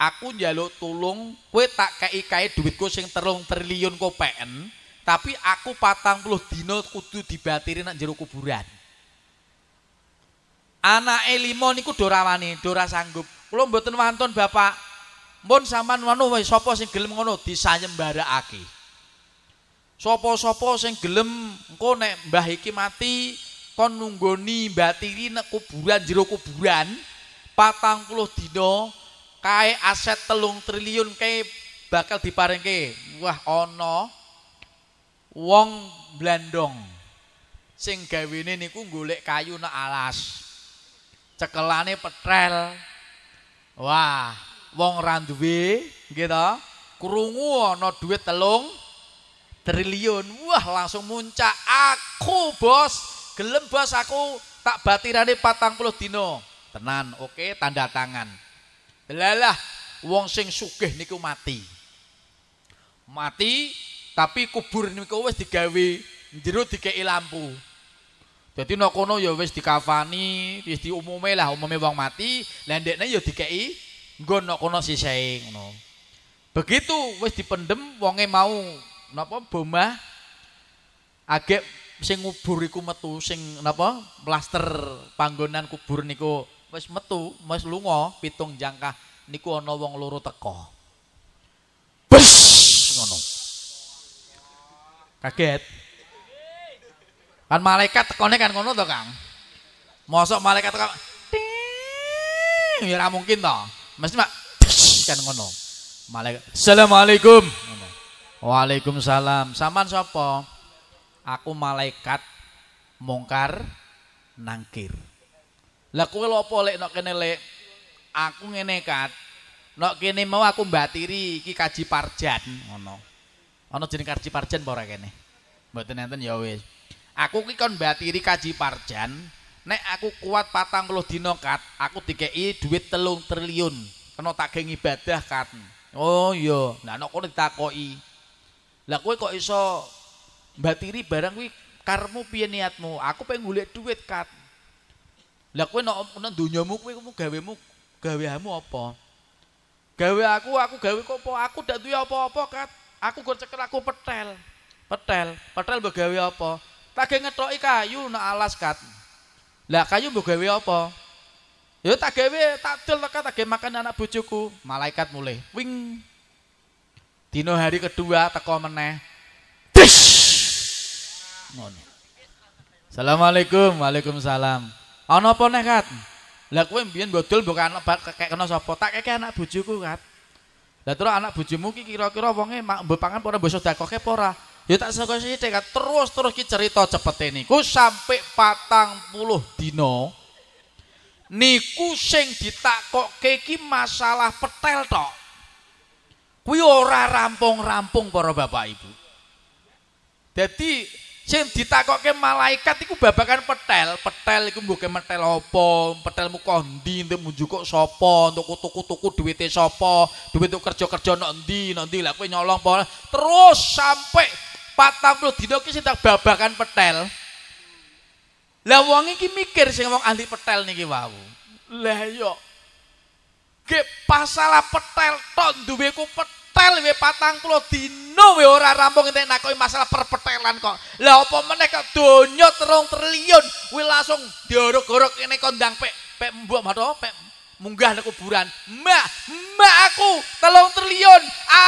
aku njaluk tulung kowe tak kei kae dhuwitku sing terung triliun kopeken, tapi aku patang puluh dina kudu dibatiri nang jero kuburan. Anake limo niku dora wani, sanggup. Kula mboten wonten bapak mon sampean manuh sapa sing gelem ngono disayembarake sapa-sapa sing gelem engko nek mbah iki mati kon nunggoni mbah tiri nek kuburan jero kuburan 40 dina kae aset telung triliun kae bakal diparingke wah ana wong blandong sing gawene niku golek kayu nek alas cekelane petrel wah wong ra duwe nggih ta krungu ana dhuwit telung triliun wah langsung muncak aku bos gelem bos aku tak batirane 40 dino tenan oke tanda tangan lalah wong sing sugih niku mati mati tapi kubur niku wis digawe jero dikeki lampu dadi nek kono ya wis dikafani wis umume lah umume wong mati lah ndekne ya dikeki nggon kono sisae ngono. Begitu wis dipendem wonge mau napa bomah agek sing ngubur iku metu sing napa plaster panggonan kubur niku wis metu wis lunga pitung jangka niku ana wong loro teko. Bes ngono. Kaget. Kan malaikat tekone kan ngono to, Kang? Mosok malaikat teko? Ya ora mungkin toh mesti mak kan ngono. Malaikat. Assalamualaikum. Waalaikumsalam. Saman sopo. Aku malaikat mongkar nangkir. Lah kowe lopo lek nok kene lek? Aku ngene kat. Nok kene mau aku mbatiri iki kaji parjan ngono. Ana jeneng kaji parjan apa ora kene? Mboten nenten ya wis. Aku iki kon mbatiri kaji parjan, Nek aku kuat patang puluh dino kat, aku dikei duit telung triliun. Kena tagih ibadah kat. Oh iya, nah nek kowe ditakoki. Lah kowe kok iso mbatiri barang kuwi karmu piye niatmu? Aku pengen golek duit kat. Lah kowe nek dunyamu, donyamu kuwi kowe gawemu, gaweanmu apa? Gawe aku, aku gawe kok apa? Aku dak duwe apa-apa kat. Aku gor ceker aku petel. Petel, petel mbok gawe apa? Tagih ngetoki kayu nek alas kat. Lah kayu mbok gawe apa? Ya tak gawe, tak dol tak gawe makan anak bojoku. Malaikat mulai wing. Dino hari kedua teko meneh. Dish. Ngono. Assalamualaikum, Waalaikumsalam. Ana apa nekat Kat? Lah kowe mbiyen bodol mbok anak bak kek kena sapa? Tak kek anak bojoku, Kat. Lah terus anak bojomu ki kira-kira wonge mbok pangan ora mbok sedakoke apa ora? Ya tak saka sithik kan terus-terus ki cerita ini, niku sampai patang puluh dino niku sing ditakokke ki masalah petel tok. Kuwi ya ora rampung-rampung para bapak ibu. Jadi sing ditakokke malaikat iku babakan petel, petel iku mbuke metel apa, petelmu kondi, entuk kok sapa, entuk tuku-tuku duwite sapa, duwit kerja-kerja nok endi, nok lah kowe nyolong apa. Terus sampai 40 dina iki sing babakan petel. Lah wong iki mikir sing wong ahli petel niki wau. Lah yo. Ge pasalah petel tok duweku ku petel we 40 dina we ora rampung entek nakoki masalah perpetelan kok. Lah apa meneh kok donya terung triliun we langsung diorok-orok kene kondang pek pek mbok mato pek munggah nang kuburan. Mbak, mbak aku telung triliun,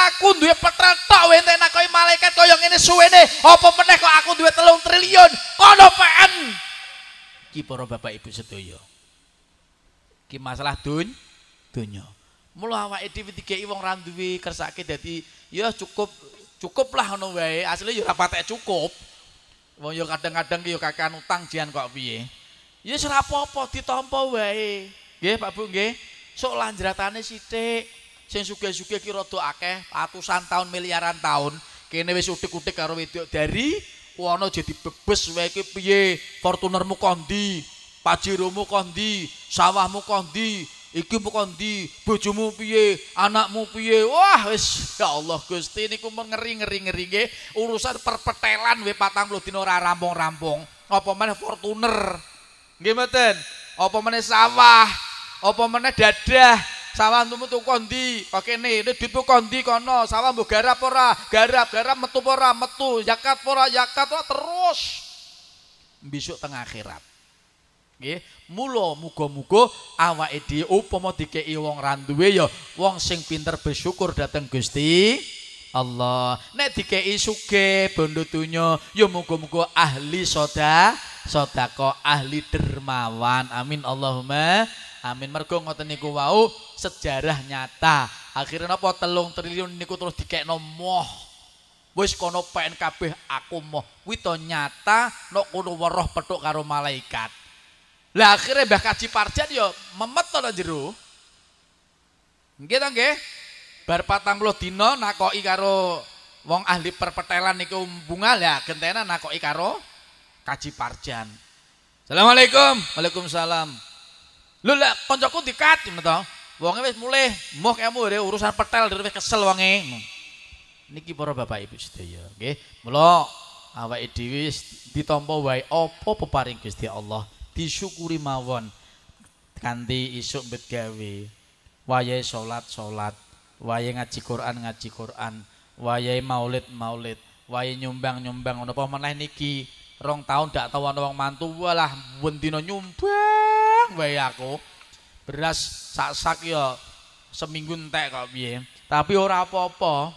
aku duwe petel tok kaya ngene suwene apa meneh kok aku duwe telung triliun kono PN iki para bapak ibu sedaya iki masalah dun dunya mulu awake dhewe digeki wong ra duwe kersake dadi ya cukup cukup lah ngono wae asline ya ra cukup wong ya kadang-kadang ya kakean utang jian kok piye ya wis ra apa-apa ditampa wae nggih Pak Bu nggih sok lanjratane sithik sing suge-suge ki rada akeh atusan tahun miliaran tahun kene wis utik-utik karo wedok dari ana jadi bebes wae iki piye fortunermu kondi pajiromu kondi sawahmu kondi iki mu kondi bojomu piye anakmu piye wah wis ya Allah Gusti niku mung ngeri-ngeri ngeri nggih urusan perpetelan wae 40 dina ora rampung-rampung apa meneh fortuner nggih mboten apa meneh sawah apa meneh dadah sawah tuh metu kondi pakai ini ini duit tuh kondi kono sawah bu garap ora garap garap metu ora metu jakat ora jakat ora terus besok tengah akhirat Oke, mulo mugo mugo awa edi upomo dikei wong randuwe yo wong sing pinter bersyukur dateng gusti Allah nek dikei suge bondo tunyo yo mugo mugo ahli soda sodako ahli dermawan amin Allahumma Amin. Mergo ngoten niku wau sejarah nyata. Akhirnya napa telung triliun niku terus dikekno moh. Wis kono PN kabeh aku moh. Kuwi to nyata nok kono weruh petuk karo malaikat. Lah akhirnya Mbah Kaji Parjan ya memet to jero. Nggih to nggih? Bar 40 dina nakoki karo wong ahli perpetelan niku bunga ya gentena nakoki karo Kaji Parjan. Assalamualaikum. Waalaikumsalam. Lho lek koncoku dikat ngono to. Wonge wis mulih, muh kemu urusan petel wis kesel wonge. Niki para bapak ibu sedaya, nggih. Mula awake dhewe wis ditampa wae apa peparing Gusti Allah, disyukuri mawon. ganti isuk mbet gawe. Waya salat salat, waya ngaji Quran ngaji Quran, waya maulid maulid, waya nyumbang nyumbang ngono apa meneh niki. Rong tahun dak tau wong mantu, walah wendina nyumbang. wae aku. Beras sak-sak ya seminggu entek kok piye. Tapi ora apa-apa.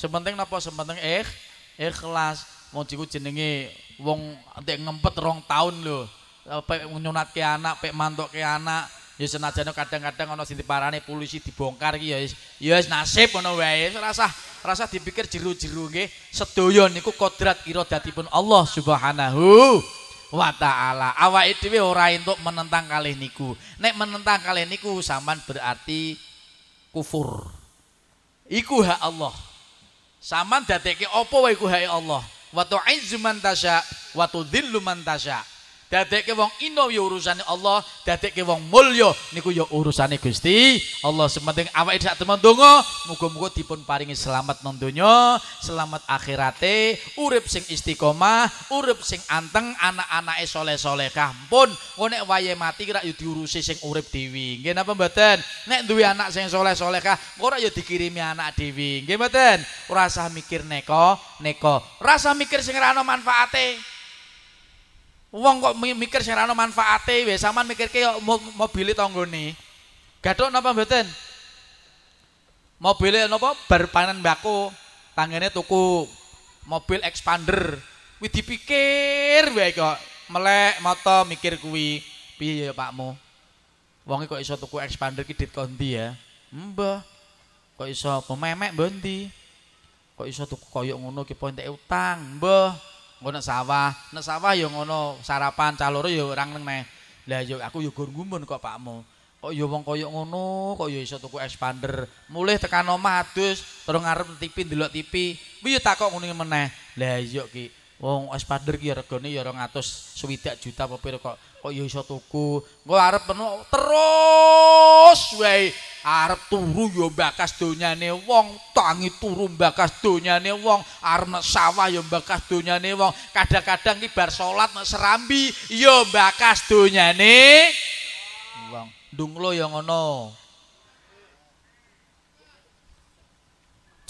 sementing napa sementing ikh, eh, ikhlas. mojiku diku jenenge wong entek ngempet rong tahun lho. Pek nyunatke anak, pek mantukke anak. Ya senajan kadang-kadang ana sing diparani polisi dibongkar iki ya wis ya wis nasib ngono wae. Ora rasa dipikir jeru-jeru nggih. Sedaya niku kodrat kira datipun Allah Subhanahu wa Wata'ala, ta'ala awa idwi orang untuk menentang kalih niku nek menentang kalih niku saman berarti kufur iku hak Allah saman dateki apa iku hak Allah wa tu'izu mantasya wa tu'zillu mantasya dadekke wong ino ya urusane Allah dadekke wong mulya niku ya urusane Gusti Allah sementing awake sak temen donga muga-muga dipun paringi slamet nang donya slamet akhirate urip sing istiqomah urip sing anteng anak-anake saleh-salehah pun ngene waye mati ora ya diurusi sing urip dhewe nggih napa mboten nek duwe anak sing saleh-salehah ora ya dikirimi anak dhewe nggih mboten ora mikir neko neko rasa mikir sing ora ana manfaate Wong kok mikir sing ana manfaate wis sampean mikirke yo mobile tanggone. Gathuk napa mboten? Mobile napa berpanen mbako tanggane tuku mobil expander. Kuwi dipikir wae kok melek mata mikir kuwi piye ya Pakmu? Wong kok iso tuku expander ki dit kondi ya? Mbah. Kok iso pememek mbah Kok iso tuku koyo ngono ki pointe utang, mbah. Ngono sawah, nek sawah ya ngono sarapan caloro ya orang neng meh. Lah yo aku yo gumun kok Pakmu. Kok ya wong kaya ngono, kok ya iso tuku expander. Mulih tekan omah adus, terus ngarep TV ndelok TV. Kuwi takok tak kok ngene meneh. Lah yo ki wong expander ki regane yo 200 swidak juta apa kok kok ya iso tuku. Engko arep penuh terus wae arep turu ya mbakas donyane wong tangi turu mbakas donyane wong arep nek sawah ya mbakas donyane wong kadang-kadang ibar salat nek serambi yo bakas donyane wong ndunglo yo ngono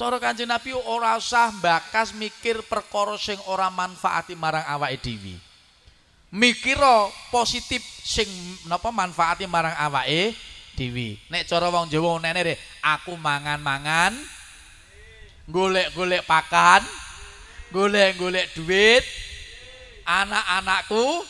cara kanjeng Nabi ora usah mbakas mikir perkara sing ora manfaati marang awake dhewe mikira positif sing napa manfaati marang awake eh? dewi nek cara wong jawa nenek deh aku mangan mangan golek golek pakan golek golek duit anak anakku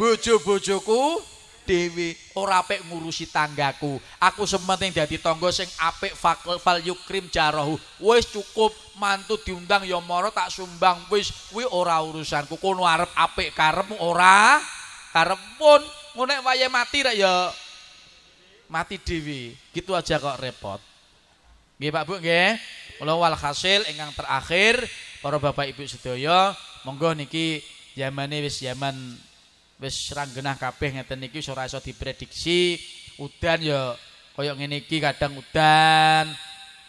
bojo bojoku dewi ora pek ngurusi tanggaku aku sementing jadi tangga sing apik fakul fal yukrim jarohu wis cukup mantu diundang ya moro tak sumbang wis kuwi ora urusanku kono arep apik karep ora karep pun ngonek waya mati rek ya mati dewi gitu aja kok repot nggih pak bu nggih kula wal hasil ingkang terakhir para bapak ibu sedaya monggo niki zamane wis zaman wis ranggenah kabeh ngeten niki wis ora iso diprediksi udan ya kaya ngene iki kadang udan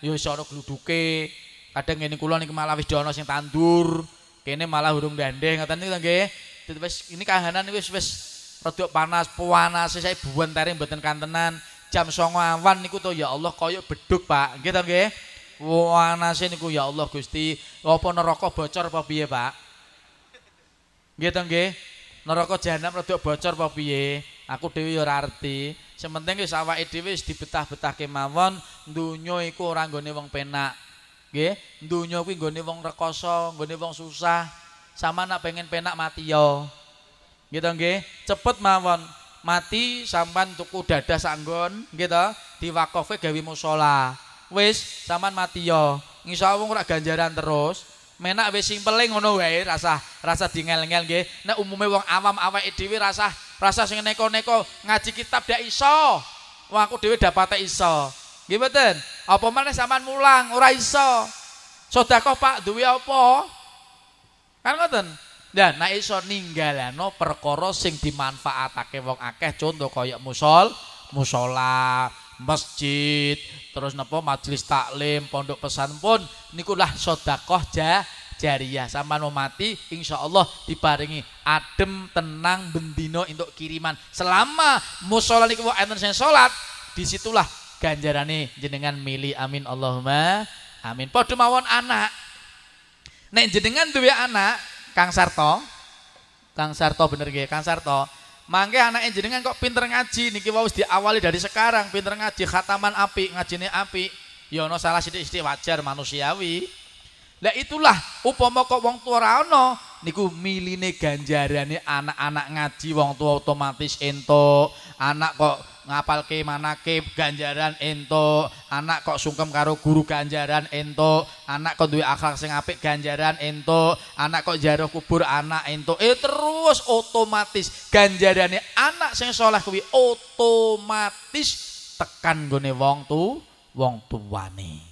ya iso ora gluduke kadang ngene kula niki malah wis ana sing tandur kene malah urung ndandeh ngeten niku nggih ini kahanan wis wis Rodo panas, panas, saya buan tari mboten kantenan jam songo awan niku tuh ya Allah kaya beduk pak gitu nggih panas niku ya Allah gusti ngopo neraka bocor apa piye pak gitu nggih neraka jahanam rada bocor apa piye aku dhewe ya ora arti sementing wis awake dhewe wis dibetah-betah kemawon dunya iku ora nggone wong penak nggih dunya kuwi nggone wong rekoso nggone wong susah sama nak pengen penak mati yo ya. gitu nggih cepet mawon mati sampan tuku dada sanggon gitu di wakofe gawi musola wis sampan mati yo ngisau wong ora ganjaran terus menak wis simpele ngono wae rasa rasa dingel-ngel nggih nek umume wong awam awak dhewe rasah rasa sing neko-neko ngaji kitab dak iso wong aku dhewe dapat iso nggih mboten apa meneh sampean mulang ora iso sedekah pak duwe apa kan ngoten Dan naik nah iso ninggalano perkara sing dimanfaatake wong akeh contoh kaya musol, musola, masjid, terus nopo majelis taklim, pondok pesan pun niku lah ja, jariah sama mau mati insyaallah diparingi adem tenang bendino untuk kiriman selama musola niku enten sing salat disitulah ganjaran ganjarane jenengan milih amin Allahumma amin padha mawon anak nek jenengan duwe anak Kang Sarto. Kang Sarto bener nggih, Kang Sarto. Mangke anak jenengan kok pinter ngaji niki wau diawali dari sekarang pinter ngaji khataman api ngajine api ya ana salah sithik-sithik wajar manusiawi. Lah itulah upama kok wong tua ora ana niku miline ganjarane anak-anak ngaji wong tua otomatis entuk anak kok ngapalke manake ganjaran entuk anak kok sungkem karo guru ganjaran entuk anak kok duwe akhlak sing apik ganjaran entuk anak kok jaruh kubur anak entuk eh terus otomatis ganjarane anak sing saleh kuwi otomatis tekan gone wong tu wong tuwane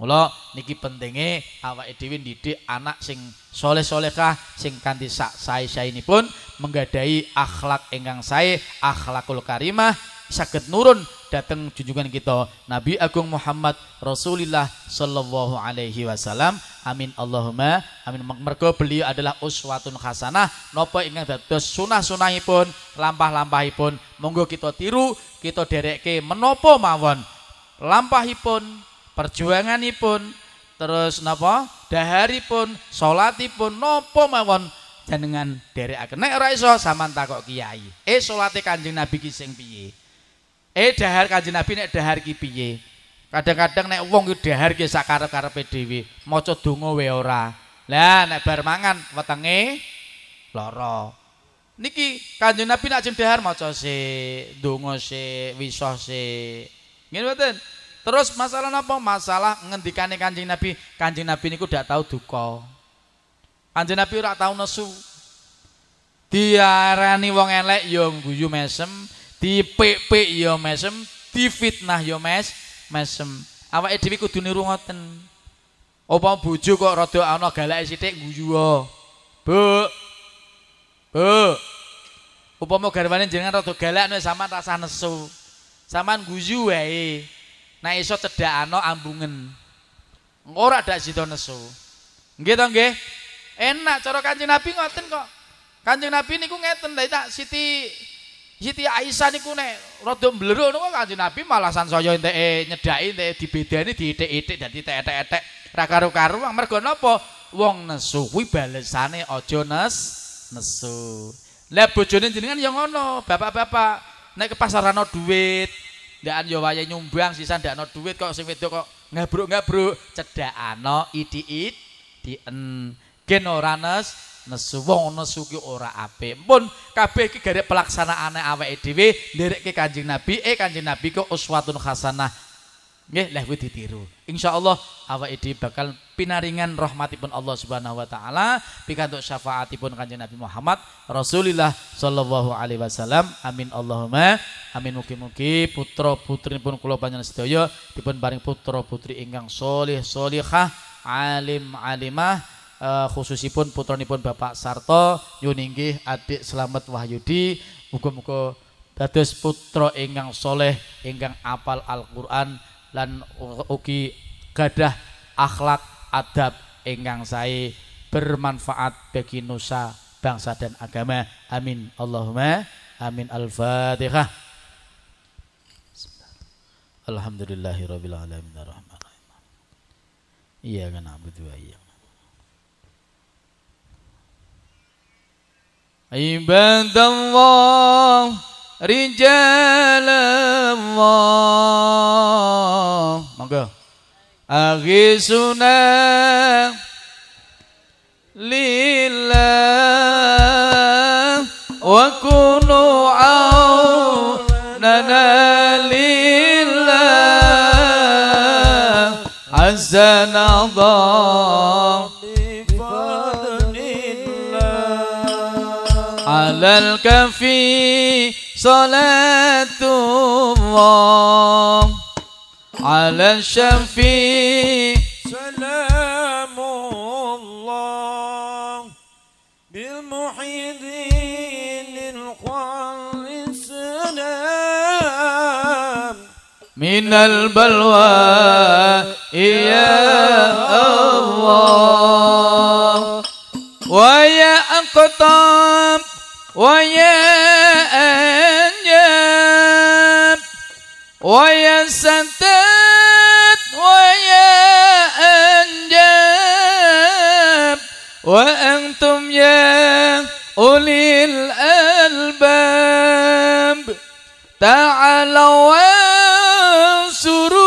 mula niki pentinge awake dhewe didik anak sing saleh-salehah sing kanthi sak sae-saenipun menggadai akhlak ingkang sae akhlakul karimah sakit nurun datang junjungan kita Nabi Agung Muhammad Rasulullah Shallallahu Alaihi Wasallam Amin Allahumma Amin mergo beliau adalah uswatun khasanah nopo ingat dados sunah sunahipun lampah lampahipun monggo kita tiru kita derekke menopo mawon lampahipun perjuanganipun terus napa daharipun salatipun nopo mawon dan dengan derek ora Raiso sama takok kiai eh salate kanjeng Nabi ki sing piye Eh dahar kanjeng Nabi nek dahar ki piye? Kadang-kadang nek wong ki dahar ki sak karep-karepe dhewe, maca donga wae ora. Lah nek bar mangan wetenge lara. Niki kanjeng Nabi nek jeng dahar maca sik, donga sik, wisah sik. Ngene mboten? Terus masalah apa? Masalah ngendikane Kanjeng Nabi. Kanjeng Nabi niku dak tau duka. Kanjeng Nabi ora tau nesu. Diarani wong elek ya guyu mesem, dipik-pik ya mesem difitnah ya mes mesem awake dhewe kudu niru ngoten apa bojo kok rada ana galake sithik guyu bu bu upama garwane jenengan rada galak nek sampean rasa nesu sampean guyu wae nek iso cedhak ana ambungen ora dak sida nesu nggih to nggih enak cara kanjeng nabi ngoten kok Kanjeng Nabi niku ngeten lha tak Siti Siti Aisyah niku nek rada mbleru niku Kanjeng Nabi malah sansaya enteke nyedhaki enteke dibedani diithik-ithik dadi tetek-tetek ra karo-karo mergo napa wong nesu kuwi balesane aja nes nesu lah bojone jenengan ya ngono bapak-bapak nek ke pasar ana dhuwit ndakan ya wayahe nyumbang sisa ndak ana dhuwit kok sing wedok kok ngabruk-ngabruk cedhak ana idi dien gen ora nes nesu wong nesu ki ora apik pun kabeh iki garek pelaksanaane awake dhewe ndherekke Kanjeng Nabi eh Kanjeng Nabi ku uswatun hasanah nggih leh kuwi ditiru insyaallah awake dhewe bakal pinaringan rahmatipun Allah Subhanahu wa taala pikantuk syafaatipun Kanjeng Nabi Muhammad Rasulillah sallallahu alaihi wasalam, amin Allahumma amin mugi-mugi putra-putrinipun kula panjenengan sedaya dipun paring putra-putri ingkang sholih sholihah alim alimah uh, khususipun putranipun Bapak Sarto Yuninggi adik Selamat Wahyudi muga-muga dados putra ingkang soleh ingkang apal Al-Qur'an lan ugi gadah akhlak adab ingkang sae bermanfaat bagi nusa bangsa dan agama amin Allahumma amin al-fatihah Alhamdulillahirabbil alamin arrahmanirrahim Iyyaka wa iya, kan, iya. Ibadallah الله رجال الله أغيثنا لله وكونوا عوننا لله عزنا على الكفي صلاة الله على الشفي سلام الله بالمحيدين الخال سلام من البلوى إياه ويا ستات ويا أنجاب وأنتم يا أولي الألباب تعالوا وانصروا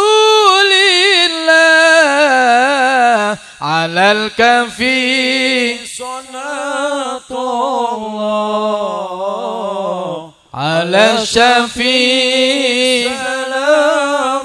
لله على الكفي صلاة الله على الشفيع سلام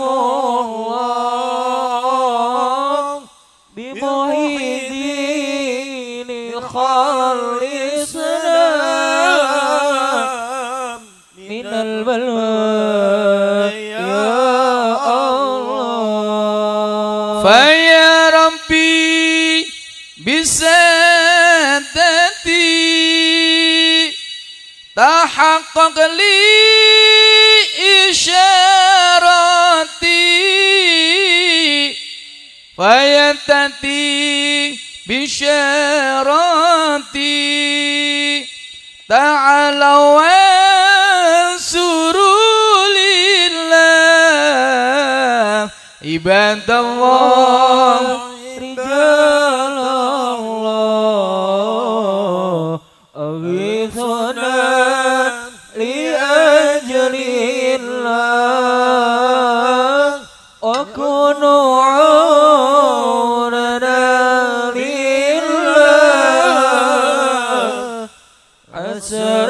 بشاراتي تعالوا وانصروا لله عباد الله Sir.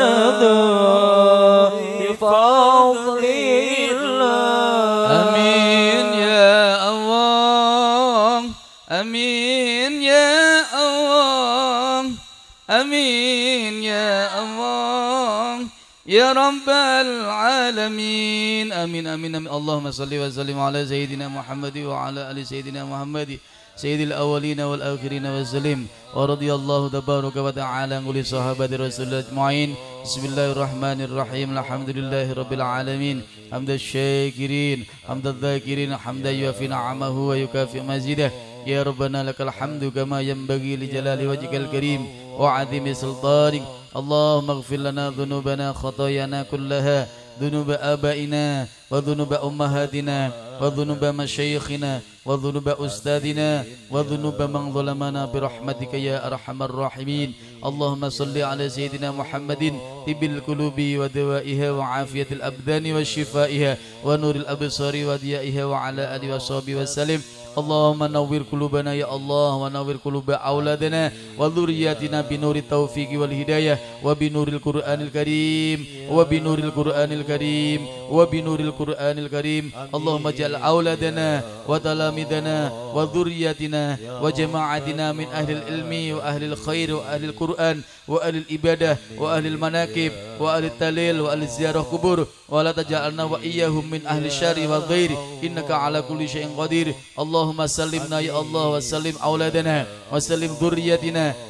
رب العالمين آمين آمين, آمين. اللهم صل وسلم على سيدنا محمد وعلى آل سيدنا محمد سيد الأولين والآخرين والسلم ورضي الله تبارك وتعالى عن كل صحابة رسول الله أجمعين بسم الله الرحمن الرحيم الحمد لله رب العالمين حمد الشاكرين حمد الذاكرين حمد يوفي نعمه ويكافئ مزيده يا ربنا لك الحمد كما ينبغي لجلال وجهك الكريم وعظيم سلطانك اللهم اغفر لنا ذنوبنا خطايانا كلها ذنوب آبائنا وذنوب أمهاتنا وذنوب مشايخنا وذنوب أستاذنا وذنوب من ظلمنا برحمتك يا أرحم الراحمين اللهم صل على سيدنا محمد طب القلوب ودوائها وعافية الأبدان وشفائها ونور الأبصار وديائها وعلى آله وصحبه وسلم اللهم نور قلوبنا يا الله ونور قلوب أولادنا وذرياتنا بنور التوفيق والهداية وبنور القرآن الكريم وبنور القرآن الكريم وبنور القرآن الكريم اللهم اجعل أولادنا وتلاميذنا وذرياتنا وجماعتنا من أهل العلم وأهل الخير وأهل القرآن وأهل الإبادة وأهل المناكب وأهل التليل وأهل الزيارة كبر ولا تجعلنا وإياهم من أهل الشر والغير إنك على كل شيء قدير اللهم Allahumma salimna ya Allah wa salim awladana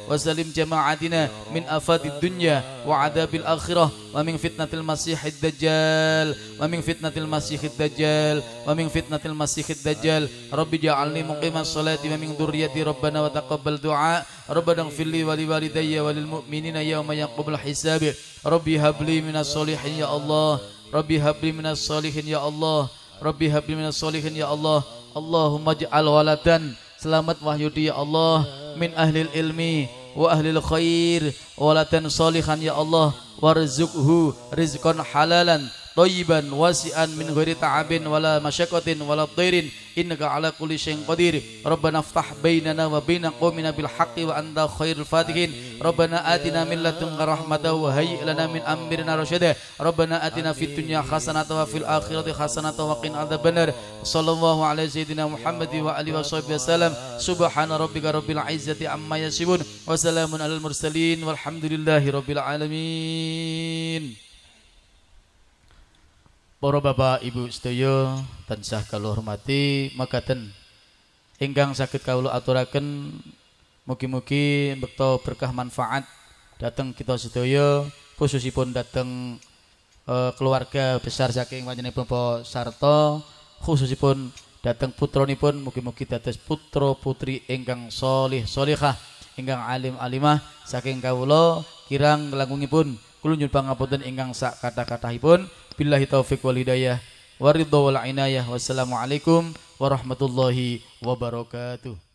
wa min afadid dunya wa adabil akhirah wa min fitnatil masyihid dajjal wa min fitnatil masyihid dajjal wa min fitnatil masyihid dajjal Rabbi ja'alni muqiman salati wa min dhuryati Rabbana wa taqabbal du'a habli minas salihin ya Allah Rabbi habli minas salihin ya Allah Rabbi habli minas salihin ya Allah Allahumma ja'al waladan selamat wahyudi ya Allah min ahlil ilmi wa ahlil khair waladan salihan ya Allah warzukhu rizqan halalan thayyiban wasi'an min ghairi ta'abin wala masyaqatin wala dhairin innaka ala kulli syai'in qadir rabbana aftah bainana wa baina qaumina bil haqqi wa anta khairul fatihin rabbana atina min ladunka rahmatan wa hayyi lana min amrina rasyada rabbana atina fid dunya hasanatan wa fil akhirati hasanatan wa qina adzabannar sallallahu alaihi sayyidina muhammad wa alihi wa wasallam subhana rabbika rabbil izzati amma yasifun wa salamun alal mursalin walhamdulillahi rabbil alamin Para bapak ibu sedaya tansah kalau hormati mekaten ingkang sakit kawula aturaken mugi-mugi bekta berkah manfaat dateng kita sedaya khususipun dateng uh, keluarga besar saking panjenenganipun Bapak Sarto khususipun dateng putronipun mugi-mugi dados putra putri ingkang solih solihah ingkang alim alimah saking kawula kirang langkungipun kula nyuwun pangapunten ingkang sak kata-katahipun Billahi taufiq wal hidayah. Waridho wal inayah. Wassalamualaikum warahmatullahi wabarakatuh.